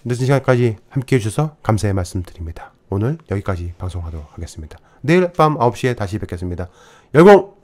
늦은 시간까지 함께해 주셔서 감사의 말씀드립니다. 오늘 여기까지 방송하도록 하겠습니다. 내일 밤 9시에 다시 뵙겠습니다. 열공!